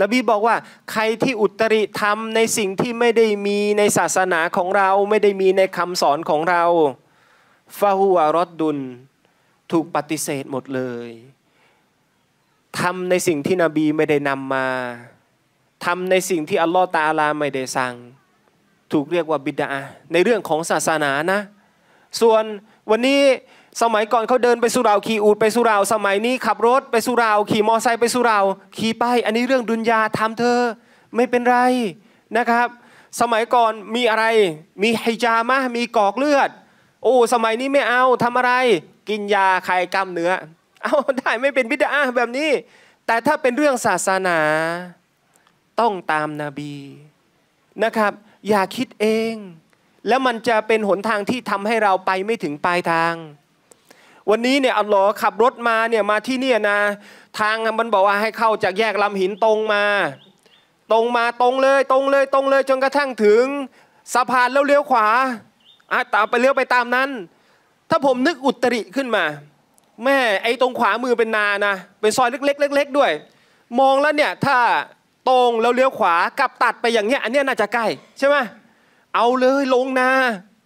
นบีบอกว่าใครที่อุตริทำในสิ่งที่ไม่ได้มีในศาสนาของเราไม่ได้มีในคำสอนของเราฟะฮัวรดดุนถูกปฏิเสธหมดเลย ทำในสิ่งที่นบีไม่ได้นำมา ทำในสิ่งที่อัลลอฮ์ตาอลา ไม่ได้สั่ง ถูกเรียกว่าบิดาในเรื่องของศาสนานะ ส่วนวันนี้สมัยก่อนเขาเดินไปสุราขี่อูดไปสุราสมัยนี้ ขับรถไปสุราขี่มอเตอร์ไซค์ไปสุราขี่ไป อันนี้เรื่องดุนยาทำเธอไม่เป็นไรนะครับ สมัยก่อนมีอะไร มีฮิจามะมีกอกเลือด โอ้ สมัยนี้ไม่เอาทำอะไรกินยาใครกล้ามเนื้อ เอาได้ไม่เป็นบิดาแบบนี้ แต่ถ้าเป็นเรื่องศาสนา ต้องตามนาบีนะครับ อย่าคิดเอง แล้วมันจะเป็นหนทางที่ทำให้เราไปไม่ถึงปลายทาง วันนี้เนี่ยอัลลอฮ์ขับรถมาเนี่ยมาที่เนี่ยนะ ทางมันบอกว่าให้เข้าจากแยกลำหินตรงมา ตรงมาตรงเลยตรงเลยตรงเลย จนกระทั่งถึงสะพานแล้วเลี้ยวขวาอ่ะตามไปเลี้ยวไปตามนั้นถ้าผมนึกอุตริขึ้นมาแม่ไอ้ตรงขวามือเป็นนานะเป็นซอยเล็ก ๆ เล็กๆด้วย มองแล้วเนี่ยถ้าตรงแล้วเลี้ยวขวากลับตัดไปอย่างเนี้ยอันเนี้ยน่าจะใกล้ใช่ไหมเอาเลยลงนา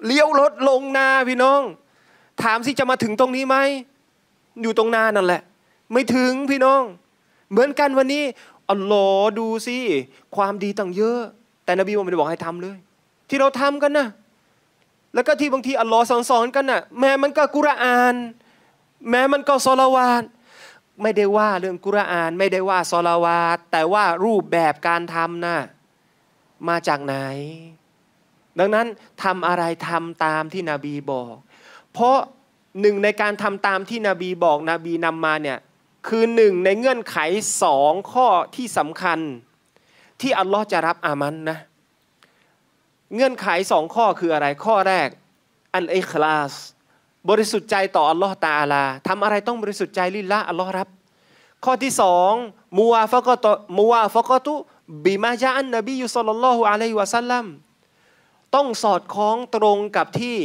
เลี้ยวรถลงนาพี่น้อง ถามสิ จะมาถึงตรงนี้ไหมอยู่ตรงนานั่นแหละ ไม่ถึงพี่น้อง เหมือนกันวันนี้อ๋ลอดูสิความดีต่างเยอะ แต่นบีมันไม่ได้บอกให้ทำเลย ที่เราทำกันนะ่ะแล้วก็ที่บางทีอัลลอฮ์สอนกันนะ่ะแม้มันก็กุรอาน แม้มันก็ซอลาวานไม่ได้ว่าเรื่องกุรอาน ไม่ได้ว่าซอลาวาตแต่ว่ารูปแบบการทำนะ่ะมาจากไหน ดังนั้นทำอะไรทำตามที่นบีบอก เพราะหนึ่งในการทำตามที่นบีบอกนบีนำมาเนี่ยคือหนึ่งในเงื่อนไขสองข้อที่สำคัญ ที่อัลลอฮ์จะรับอามันนะเงื่อนไขสองข้อคืออะไร ข้อแรก อันไอคลาสบริสุทธิ์ใจต่ออัลลอฮ์ตาลาทำอะไรต้องบริสุทธิ์ใจลิละอัลลอฮ์รับ ข้อที่สองมัวฟะกตมัวฟะกตุบิมาจาอันนบียุสลลลลอฮุอะลัยฮิวะซัลลัมต้องสอดคล้องตรงกับที่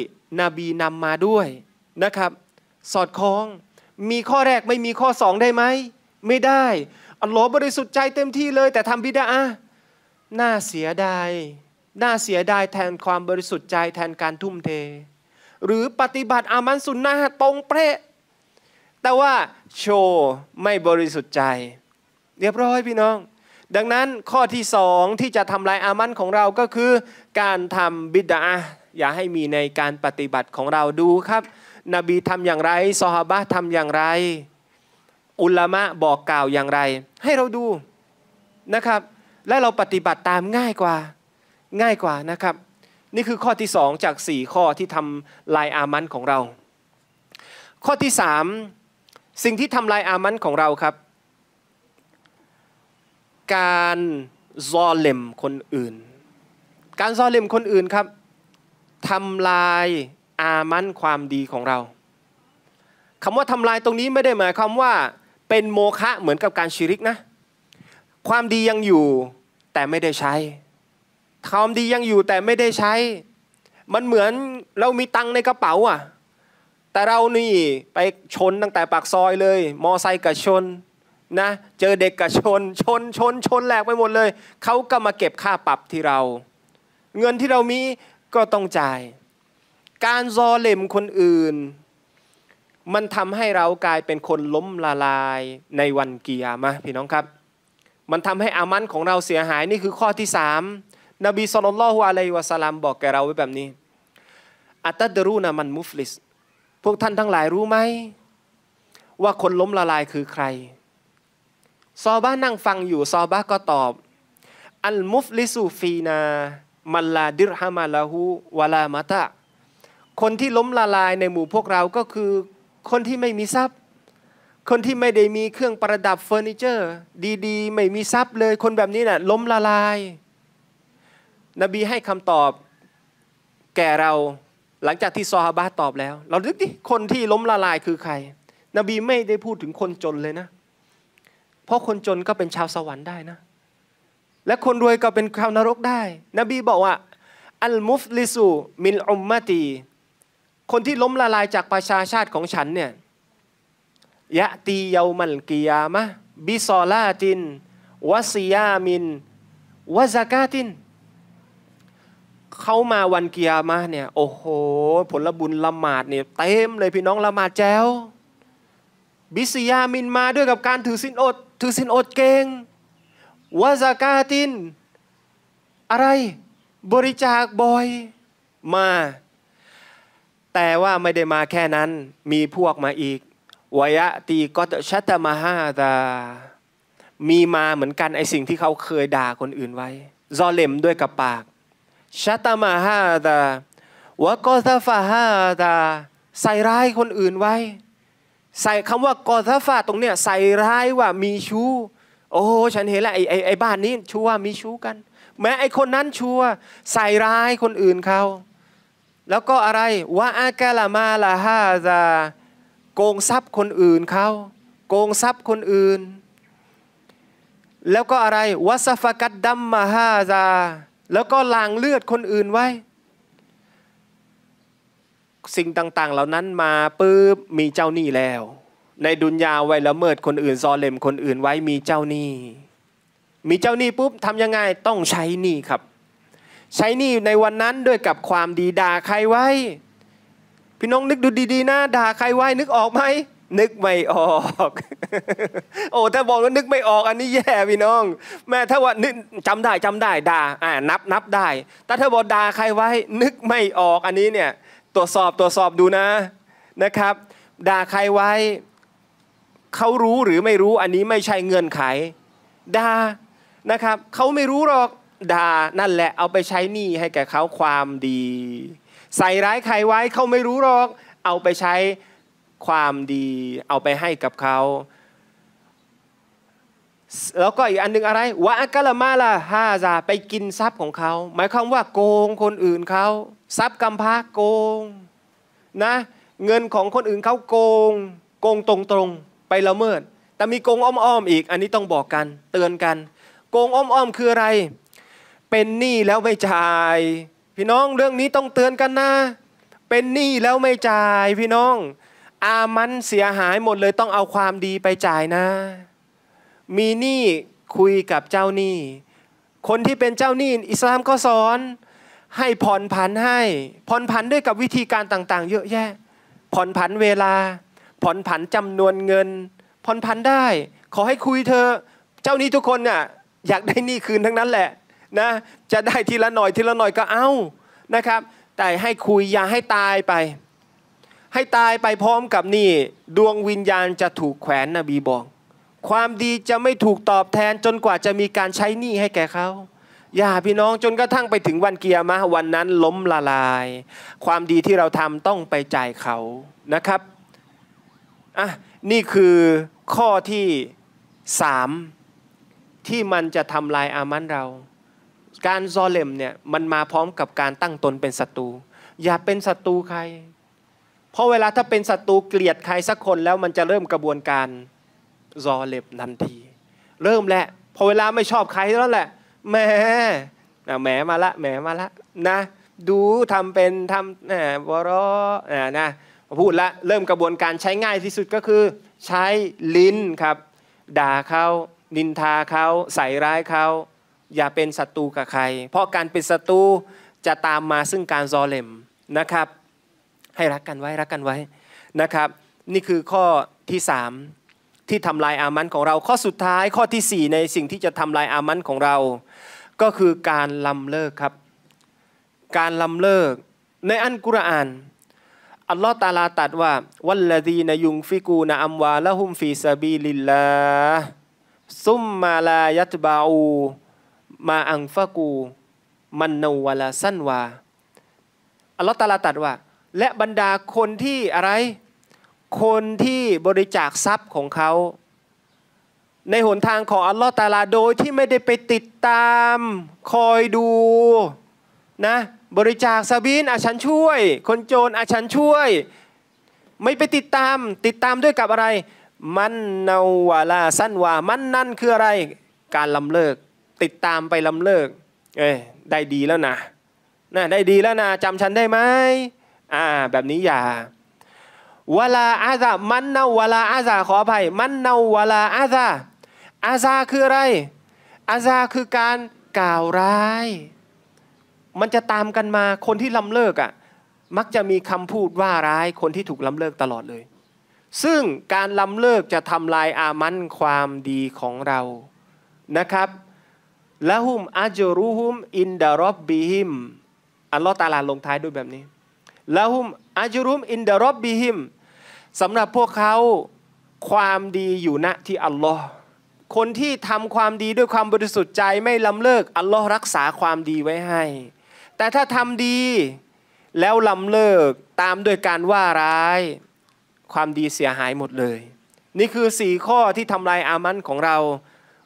นบีนำมาด้วยนะครับ สอดคล้องมีข้อแรกไม่มีข้อสองได้ไหม ไม่ได้ อัลลอฮ์บริสุทธิ์ใจเต็มที่เลย แต่ทำบิดาอะน่าเสียดายน่าเสียดายแทนความบริสุทธิ์ใจแทนการทุ่มเท หรือปฏิบัติอามันสุนนะตรงเประแต่ว่าโชว์ไม่บริสุทธิ์ใจเรียบร้อยพี่น้อง ดังนั้นข้อที่สองที่จะทำลายอามันของเราก็คือ การทำบิดา อย่าให้มีในการปฏิบัติของเราดูครับ นบีทำอย่างไรซอฮาบะทำอย่างไร อุลามะบอกกล่าวอย่างไร ให้เราดูนะครับ และเราปฏิบัติตามง่ายกว่าง่ายกว่านะครับ นี่คือข้อที่ 2 จาก 4 ข้อที่ทำลายอามันของเรา ข้อที่ 3 สิ่งที่ทำลายอามันของเราครับ การซอเลมคนอื่น การซอเลมคนอื่นครับทำลายอามันความดีของเราคำว่าทำลายตรงนี้ไม่ได้หมายความว่าเป็นโมฆะเหมือนกับการชิริกนะ ความดียังอยู่แต่ไม่ได้ใช้ความดียังอยู่แต่ไม่ได้ใช้ มันเหมือนเรามีตังในกระเป๋าอะแต่เรานี่ไปชนตั้งแต่ปากซอยเลย มอไซค์กับชนนะ เจอเด็กกับชน ชนชนชนแหลกไปหมดเลย เขาก็มาเก็บค่าปรับที่เรา เงินที่เรามีก็ต้องจ่าย การรอเล่มคนอื่น มันทำให้เรากลายเป็นคนล้มละลายในวันเกียร์มาพี่น้องครับ มันทำให้อามันของเราเสียหายนี่คือข้อที่สามนบีสุลต่านละฮุอะลัยวะสลามบอกแกเราไว้แบบนี้อัตตดรูนะมันมุฟลิสพวกท่านทั้งหลายรู้ไหม ว่าคนล้มละลายคือใครซอบ้านั่งฟังอยู่ซอบ้าก็ตอบ อัลมุฟลิสูฟีนา มัลลาดิรฮามาลาหูวาลามะตะคนที่ล้มละลายในหมู่พวกเราก็คือ คนที่ไม่มีทรัพย์ คนที่ไม่ได้มีเครื่องประดับเฟอร์นิเจอร์ ดีๆไม่มีทรัพย์เลยคนแบบนี้นะ่ะ ล้มละลายนบีให้คำตอบ แก่เราหลังจากที่ซอฮาบะตอบแล้ว เราดูดิ คนที่ล้มละลายคือใคร นบีไม่ได้พูดถึงคนจนเลยนะ เพราะคนจนก็เป็นชาวสวรรค์ได้นะ และคนรวยก็เป็นชาวนรกได้ นบีบอกว่า อัลมุฟลิซูมินอุมมตีคนที่ล้มละลายจากประชาชาติของฉันเนี่ยยะตีเยามันกิยามะบิซอลาตินวะซียามินวะซากาตินเขามาวันเกียร์มาเนี่ยโอ้โห ผลบุญละหมาดเนี่ยเต็มเลยพี่น้องละหมาดแจ้วบิสยามินมาด้วยกับการถือสินอด ถือสินอดเก่งวาซากาตินอะไร บริจาคบอยมาแต่ว่าไม่ได้มาแค่นั้น มีพวกมาอีกวยะตีก็ชัตมาฮาตามีมาเหมือนกันไอสิ่งที่เขาเคยด่าคนอื่นไว้ยอเลมด้วยกับปากชาตมาฮาดาวะกอซาฟาฮาดาใส่ร้ายคนอื่นไว้ ใส่คำว่ากอซาฟาตรงเนี้ยใส่ร้ายว่ามีชู้ โอ้ ฉันเห็นแล้วไอ้ไอ้ไอ้บ้านนี้ชู้ว่ามีชู้กัน แม้ไอ้คนนั้นชู้วใส่ร้ายคนอื่นเขา แล้วก็อะไร วะอากาลามาลาฮาดาโกงทรัพย์คนอื่นเขา โกงทรัพย์คนอื่น แล้วก็อะไร วะซาฟกัดดัมมาฮาดาแล้วก็ลางเลือดคนอื่นไว้ สิ่งต่าง ๆ เหล่านั้นมาปุ๊บมีเจ้าหนี้แล้ว ในดุนยาไว้ละเมิดคนอื่น ซอเลมคนอื่นไว้มีเจ้าหนี้มีเจ้าหนี้ปุ๊บทำยังไง ต้องใช้หนี้ครับ ใช้หนี้ในวันนั้นด้วยกับความดีด่าใครไว้ พี่น้องนึกดูดีๆนะด่าใครไว้ นึกออกไหมนึกไม่ออก โอ้ถ้าบอกว่านึกไม่ออก อันนี้แย่พี่น้อง แม่ถ้าว่านึกจำได้จำได้ ด่าอ่านับนับได้ แต่ถ้าบอกด่าใครไว้ นึกไม่ออกอันนี้เนี่ย ตรวจสอบตรวจสอบดูนะ นะครับด่าใครไว้ เขารู้หรือไม่รู้อันนี้ไม่ใช่เงื่อนไขด่านะครับ เขาไม่รู้หรอกด่านั่นแหละ เอาไปใช้หนี้ให้แก่เขาความดี ใส่ร้ายใครไว้เขาไม่รู้หรอก เอาไปใช้ความดีเอาไปให้กับเขา แล้วก็อีกอันนึงอะไรวะกะละมาละฮาซาไปกินทรัพย์ของเขา หมายความว่าโกงคนอื่นเขาทรัพย์กำพร้าโกง นะ เงินของคนอื่นเขาโกงโกงตรงๆไปละเมิดแต่มีโกงอ้อมๆอีก อันนี้ต้องบอกกัน เตือนกันโกงอ้อมๆคืออะไร เป็นหนี้แล้วไม่จ่าย พี่น้องเรื่องนี้ต้องเตือนกันนะเป็นหนี้แล้วไม่จ่าย พี่น้องอามันเสียหายหมดเลยต้องเอาความดีไปจ่ายนะ มีหนี้คุยกับเจ้าหนี้คนที่เป็นเจ้าหนี้อิสลามก็สอน ให้ผ่อนผันให้ผ่อนผันด้วยกับวิธีการต่าง ๆ เยอะแยะผ่อนผันเวลาผ่อนผันจำนวนเงินผ่อนผันได้ ขอให้คุยเธอเจ้าหนี้ทุกคนน่ะอยากได้หนี้คืนทั้งนั้นแหละนะ จะได้ทีละหน่อยทีละหน่อยก็เอานะครับ แต่ให้คุยอย่าให้ตายไปให้ตายไปพร้อมกับนี่ดวงวิญญาณจะถูกแขวนนบีบอก ความดีจะไม่ถูกตอบแทนจนกว่าจะมีการใช้หนี้ให้แก่เขา อย่าพี่น้องจนกระทั่งไปถึงวันเกียร์มาวันนั้น ล้มละลาย ความดีที่เราทำต้องไปจ่ายเขานะครับอ่ะนี่คือข้อที่สามที่มันจะทำลายอามันเรา การซอเลมเนี่ยมันมาพร้อมกับการตั้งตนเป็นศัตรูอย่าเป็นศัตรูใครราะเวลาถ้าเป็นศัตรูเกลียดใครสักคนแล้วมันจะเริ่มกระบวนการรอเล็บทันที เริ่มแหละพอเวลาไม่ชอบใครแล้วแหละแหมแหมมาละแหมมาละนะ ดูทำเป็นทำแหมบรอนะพูดละเริ่มกระบวนการใช้ง่ายที่สุดก็คือ ใช้ลิ้นครับ ด่าเขานินทาเขาใส่ร้ายเขาอย่าเป็นศัตรูกับใคร เพราะการเป็นศัตรูจะตามมาซึ่งการซอเลมนะครับให้รักกันไว้รักกันไว้นะครับ นี่คือข้อที่3ที่ทำลายอามันของเราข้อสุดท้ายข้อที่ 4 ในสิ่งที่จะทำลายอามันของเรา ก็คือการลำเลิกครับ การลำเลิกในอันกุรอาน อัลลอฮ์ตาลาตัดว่าวัลลดีนยุงฟิกูนอัมวาละหุมฟีซาบีลิลลาซุมมาลายัตบาอูมาอังฟะกูมันนวลาสั้นวาอัลลอฮ์ตาลาตัดว่าและบรรดาคนที่อะไร คนที่บริจาคทรัพย์ของเขา ในหนทางของอัลลอฮ์ตาลา โดยที่ไม่ได้ไปติดตาม คอยดูนะ บริจาคซาบินอาชันช่วย คนโจรอาชันช่วย ไม่ไปติดตาม ติดตามด้วยกับอะไร มันนาวาลาสั้นว่ามันนั่นคืออะไร การลำเลิกติดตามไปลำเลิกเอ้ยได้ดีแล้วนะนะได้ดีแล้วนะจำฉันได้ไหมอ่าแบบนี้อย่าวลาอาซามันเนาวลาอาซาขออภัยมันเนาวลาอาซาอาซาคืออะไรอาซาคือการกล่าวร้าย มันจะตามกันมาคนที่ล้ำเลิกอะ่ะมักจะมีคำพูดว่าร้าย คนที่ถูกล้ำเลิกตลอดเลย ซึ่งการล้ำเลิกจะทำลายอามันความดีของเรานะครับละหุมอาจรูหุมอินดารอบบีหิมอัลลอฮ์ตาลาลงท้ายด้วยแบบนี้ละหุมอาจรุมอินดารบบิหิมสำหรับพวกเขาความดีอยู่ณที่อัลลอฮ์คนที่ทำความดีด้วยความบริสุทธิ์ใจไม่ลำเลิกอัลลอฮ์รักษาความดีไว้ให้ แต่ถ้าทำดีแล้วลำเลิกตามด้วยการว่าร้าย ความดีเสียหายหมดเลย นี่คือสี่ข้อที่ทำลายอามันของเรา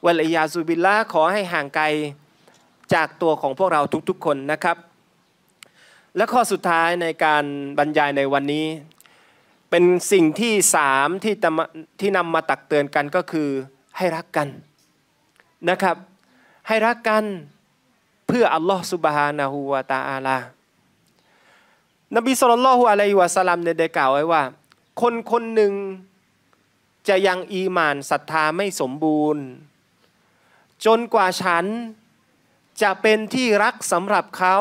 วลัลยาซูบิลละขอให้ห่างไกลจากตัวของพวกเราทุกๆคนนะครับและข้อสุดท้ายในการบรรยายในวันนี้ เป็นสิ่งที่สามที่ที่นำมาตักเตือนกันก็คือให้รักกันนะครับให้รักกันเพื่ออัลลอฮฺสุบฮานาหูวาตาอาลานบีสุลต่านลฮุอะลัยฮิวะสลามเนี่ยได้กล่าวไว้ว่า คนคนหนึ่งจะยังอีมานศรัทธาไม่สมบูรณ์ จนกว่าฉันจะเป็นที่รักสำหรับเขา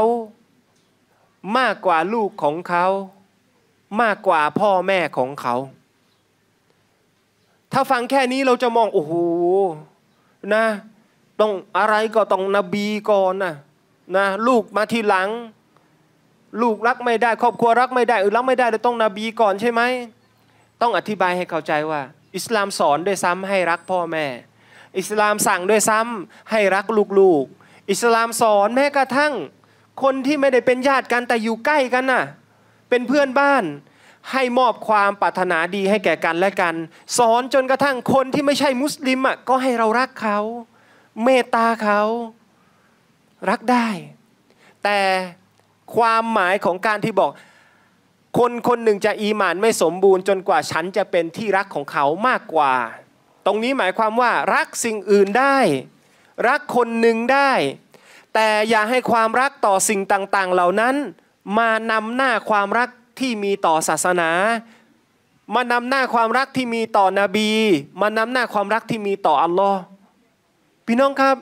มากกว่าลูกของเขา มากกว่าพ่อแม่ของเขา ถ้าฟังแค่นี้เราจะมองโอ้โหนะต้องอะไรก็ต้องนบีก่อนนะนะลูกมาทีหลัง ลูกรักไม่ได้ครอบครัวรักไม่ได้อือรักไม่ได้เลยต้องนบีก่อนใช่ไหมต้องอธิบายให้เข้าใจว่า อิสลามสอนด้วยซ้ำ ให้รักพ่อแม่ อิสลามสั่งด้วยซ้ำให้รักลูกๆอิสลามสอนแม้กระทั่งคนที่ไม่ได้เป็นญาติกันแต่อยู่ใกล้กันน่ะ เป็นเพื่อนบ้านให้มอบความปรารถนาดีให้แก่กันและกัน สอนจนกระทั่งคนที่ไม่ใช่มุสลิมอ่ะ ก็ให้เรารักเขา เมตตาเขา รักได้ แต่ความหมายของการที่บอก คนคนหนึ่งจะอีหมานไม่สมบูรณ์ จนกว่าฉันจะเป็นที่รักของเขามากกว่า ตรงนี้หมายความว่ารักสิ่งอื่นได้ รักคนหนึ่งได้แต่อย่าให้ความรักต่อสิ่งต่างๆเหล่านั้น มานำหน้าความรักที่มีต่อศาสนา มานำหน้าความรักที่มีต่อนบี มานำหน้าความรักที่มีต่ออัลลอฮ์พี่น้องครับ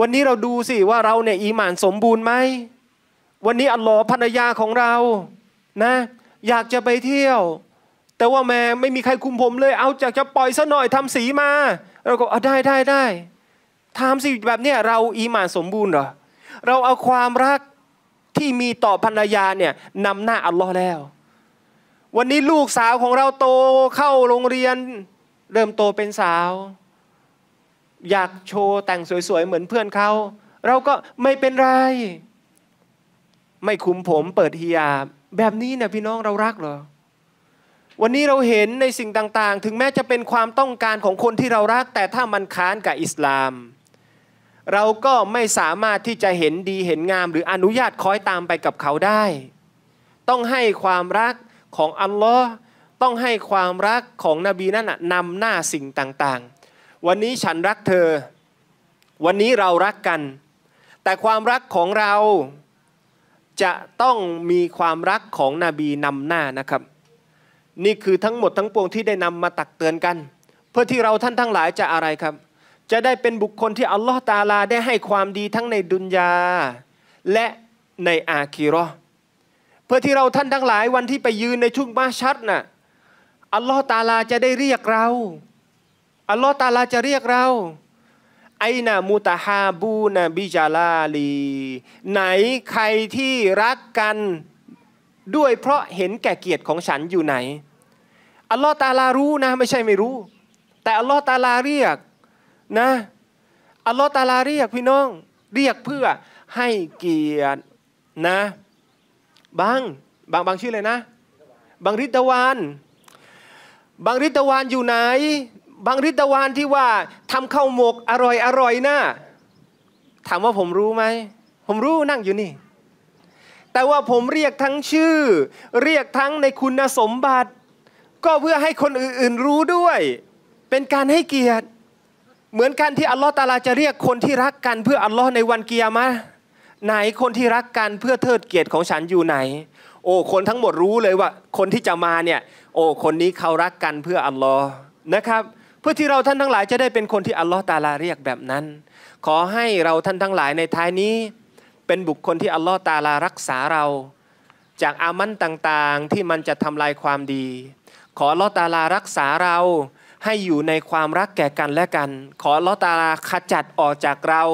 วันนี้เราดูสิ ว่าเราเนี่ยอีหมานสมบูรณ์ไหมวันนี้อัลลอฮ์ภรรยาของเรานะ อยากจะไปเที่ยว แต่ว่าแม่ไม่มีใครคุมผมเลย เอาจากจะปล่อยซะหน่อยทำสีมา เราก็ได้ได้ได้ไถามสิแบบนี้เราอีหมานสมบูรณ์เหรอเราเอาความรักที่มีต่อภรรยาเนี่ยนำหน้าอัลลอฮ์แล้ว วันนี้ลูกสาวของเราโตเข้าโรงเรียน เริ่มโตเป็นสาว อยากโชว์แต่งสวยๆ เหมือนเพื่อนเขาเราก็ไม่เป็นไรไม่คุมผมเปิดฮิยาบแบบนี้เนี่ยพี่น้องเรารักเหรอวันนี้เราเห็นในสิ่งต่างๆ ถึงแม้จะเป็นความต้องการของคนที่เรารัก แต่ถ้ามันค้านกับอิสลามเราก็ไม่สามารถที่จะเห็นดีเห็นงามหรืออนุญาตคอยตามไปกับเขาได้ ต้องให้ความรักของอัลลอฮ์ต้องให้ความรักของนบีนั่นนำหน้าสิ่งต่างๆ วันนี้ฉันรักเธอ วันนี้เรารักกัน แต่ความรักของเรา จะต้องมีความรักของนบีนำหน้านะครับ นี่คือทั้งหมดทั้งปวงที่ได้นำมาตักเตือนกัน เพื่อที่เราท่านทั้งหลายจะอะไรครับจะได้เป็นบุคคลที่อัลลอฮ์ตาลาได้ให้ความดีทั้งในดุนยาและในอาคีรอเพื่อที่เราท่านทั้งหลายวันที่ไปยืนในชุงมาชัดนะ่ะอัลลอฮ์ตาลาจะได้เรียกเรา อัลลอฮ์ตาลาจะเรียกเรา ไอนามูตาฮาบูนาบิจาลาลีไหนใครที่รักกัน ด้วยเพราะเห็นแก่เกียรติของฉันอยู่ไหนอัลลอฮ์ตาลารู้นะไม่ใช่ไม่รู้ แต่อัลลอฮ์ตาลาเรียกนะอัลลอฮ์ตาลาเรียกพี่น้อง เรียกเพื่อให้เกียรตินะบางบางบางชื่อเลยนะ บางริตวานบางริตวานอยู่ไหน บางริตวานที่ว่าทำข้าวหมกอร่อยอร่อยนะถามว่าผมรู้ไหมผมรู้นั่งอยู่นี่ แต่ว่าผมเรียกทั้งชื่อ เรียกทั้งในคุณสมบัติ ก็เพื่อให้คนอื่น ๆรู้ด้วย เป็นการให้เกียรติเหมือนกันที่อัลลอฮ์ตาลาจะเรียกคนที่รักกันเพื่ออัลลอฮ์ในวันเกียร์มะไหนคนที่รักกันเพื่อเทิดเกียรติของฉันอยู่ไหน โอ้คนทั้งหมดรู้เลยว่าคนที่จะมาเนี่ย โอ้คนนี้เขารักกันเพื่ออัลลอฮ์นะครับ เพื่อที่เราท่านทั้งหลายจะได้เป็นคนที่อัลลอฮ์ตาลาเรียกแบบนั้น ขอให้เราท่านทั้งหลายในท้ายนี้ เป็นบุคคลที่อัลลอฮ์ตาลารักษาเรา จากอามันต่างๆที่มันจะทำลายความดี ขออัลลอฮ์ตาลารักษาเราให้อยู่ในความรักแก่กันและกัน ขอลอตาลาขจัดออกจากเรา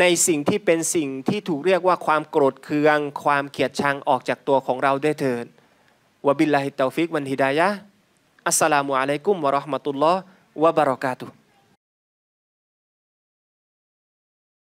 ในสิ่งที่เป็นสิ่งที่ถูกเรียกว่าความโกรธเคือง ความเกลียดชังออกจากตัวของเราด้วยเถิดวะบิลลาฮิตตอฟิกวันฮิดายะ อัสสลามุอะลัยกุมวะราะห์มะตุลลอฮ์วะบะเราะกาตุฮ์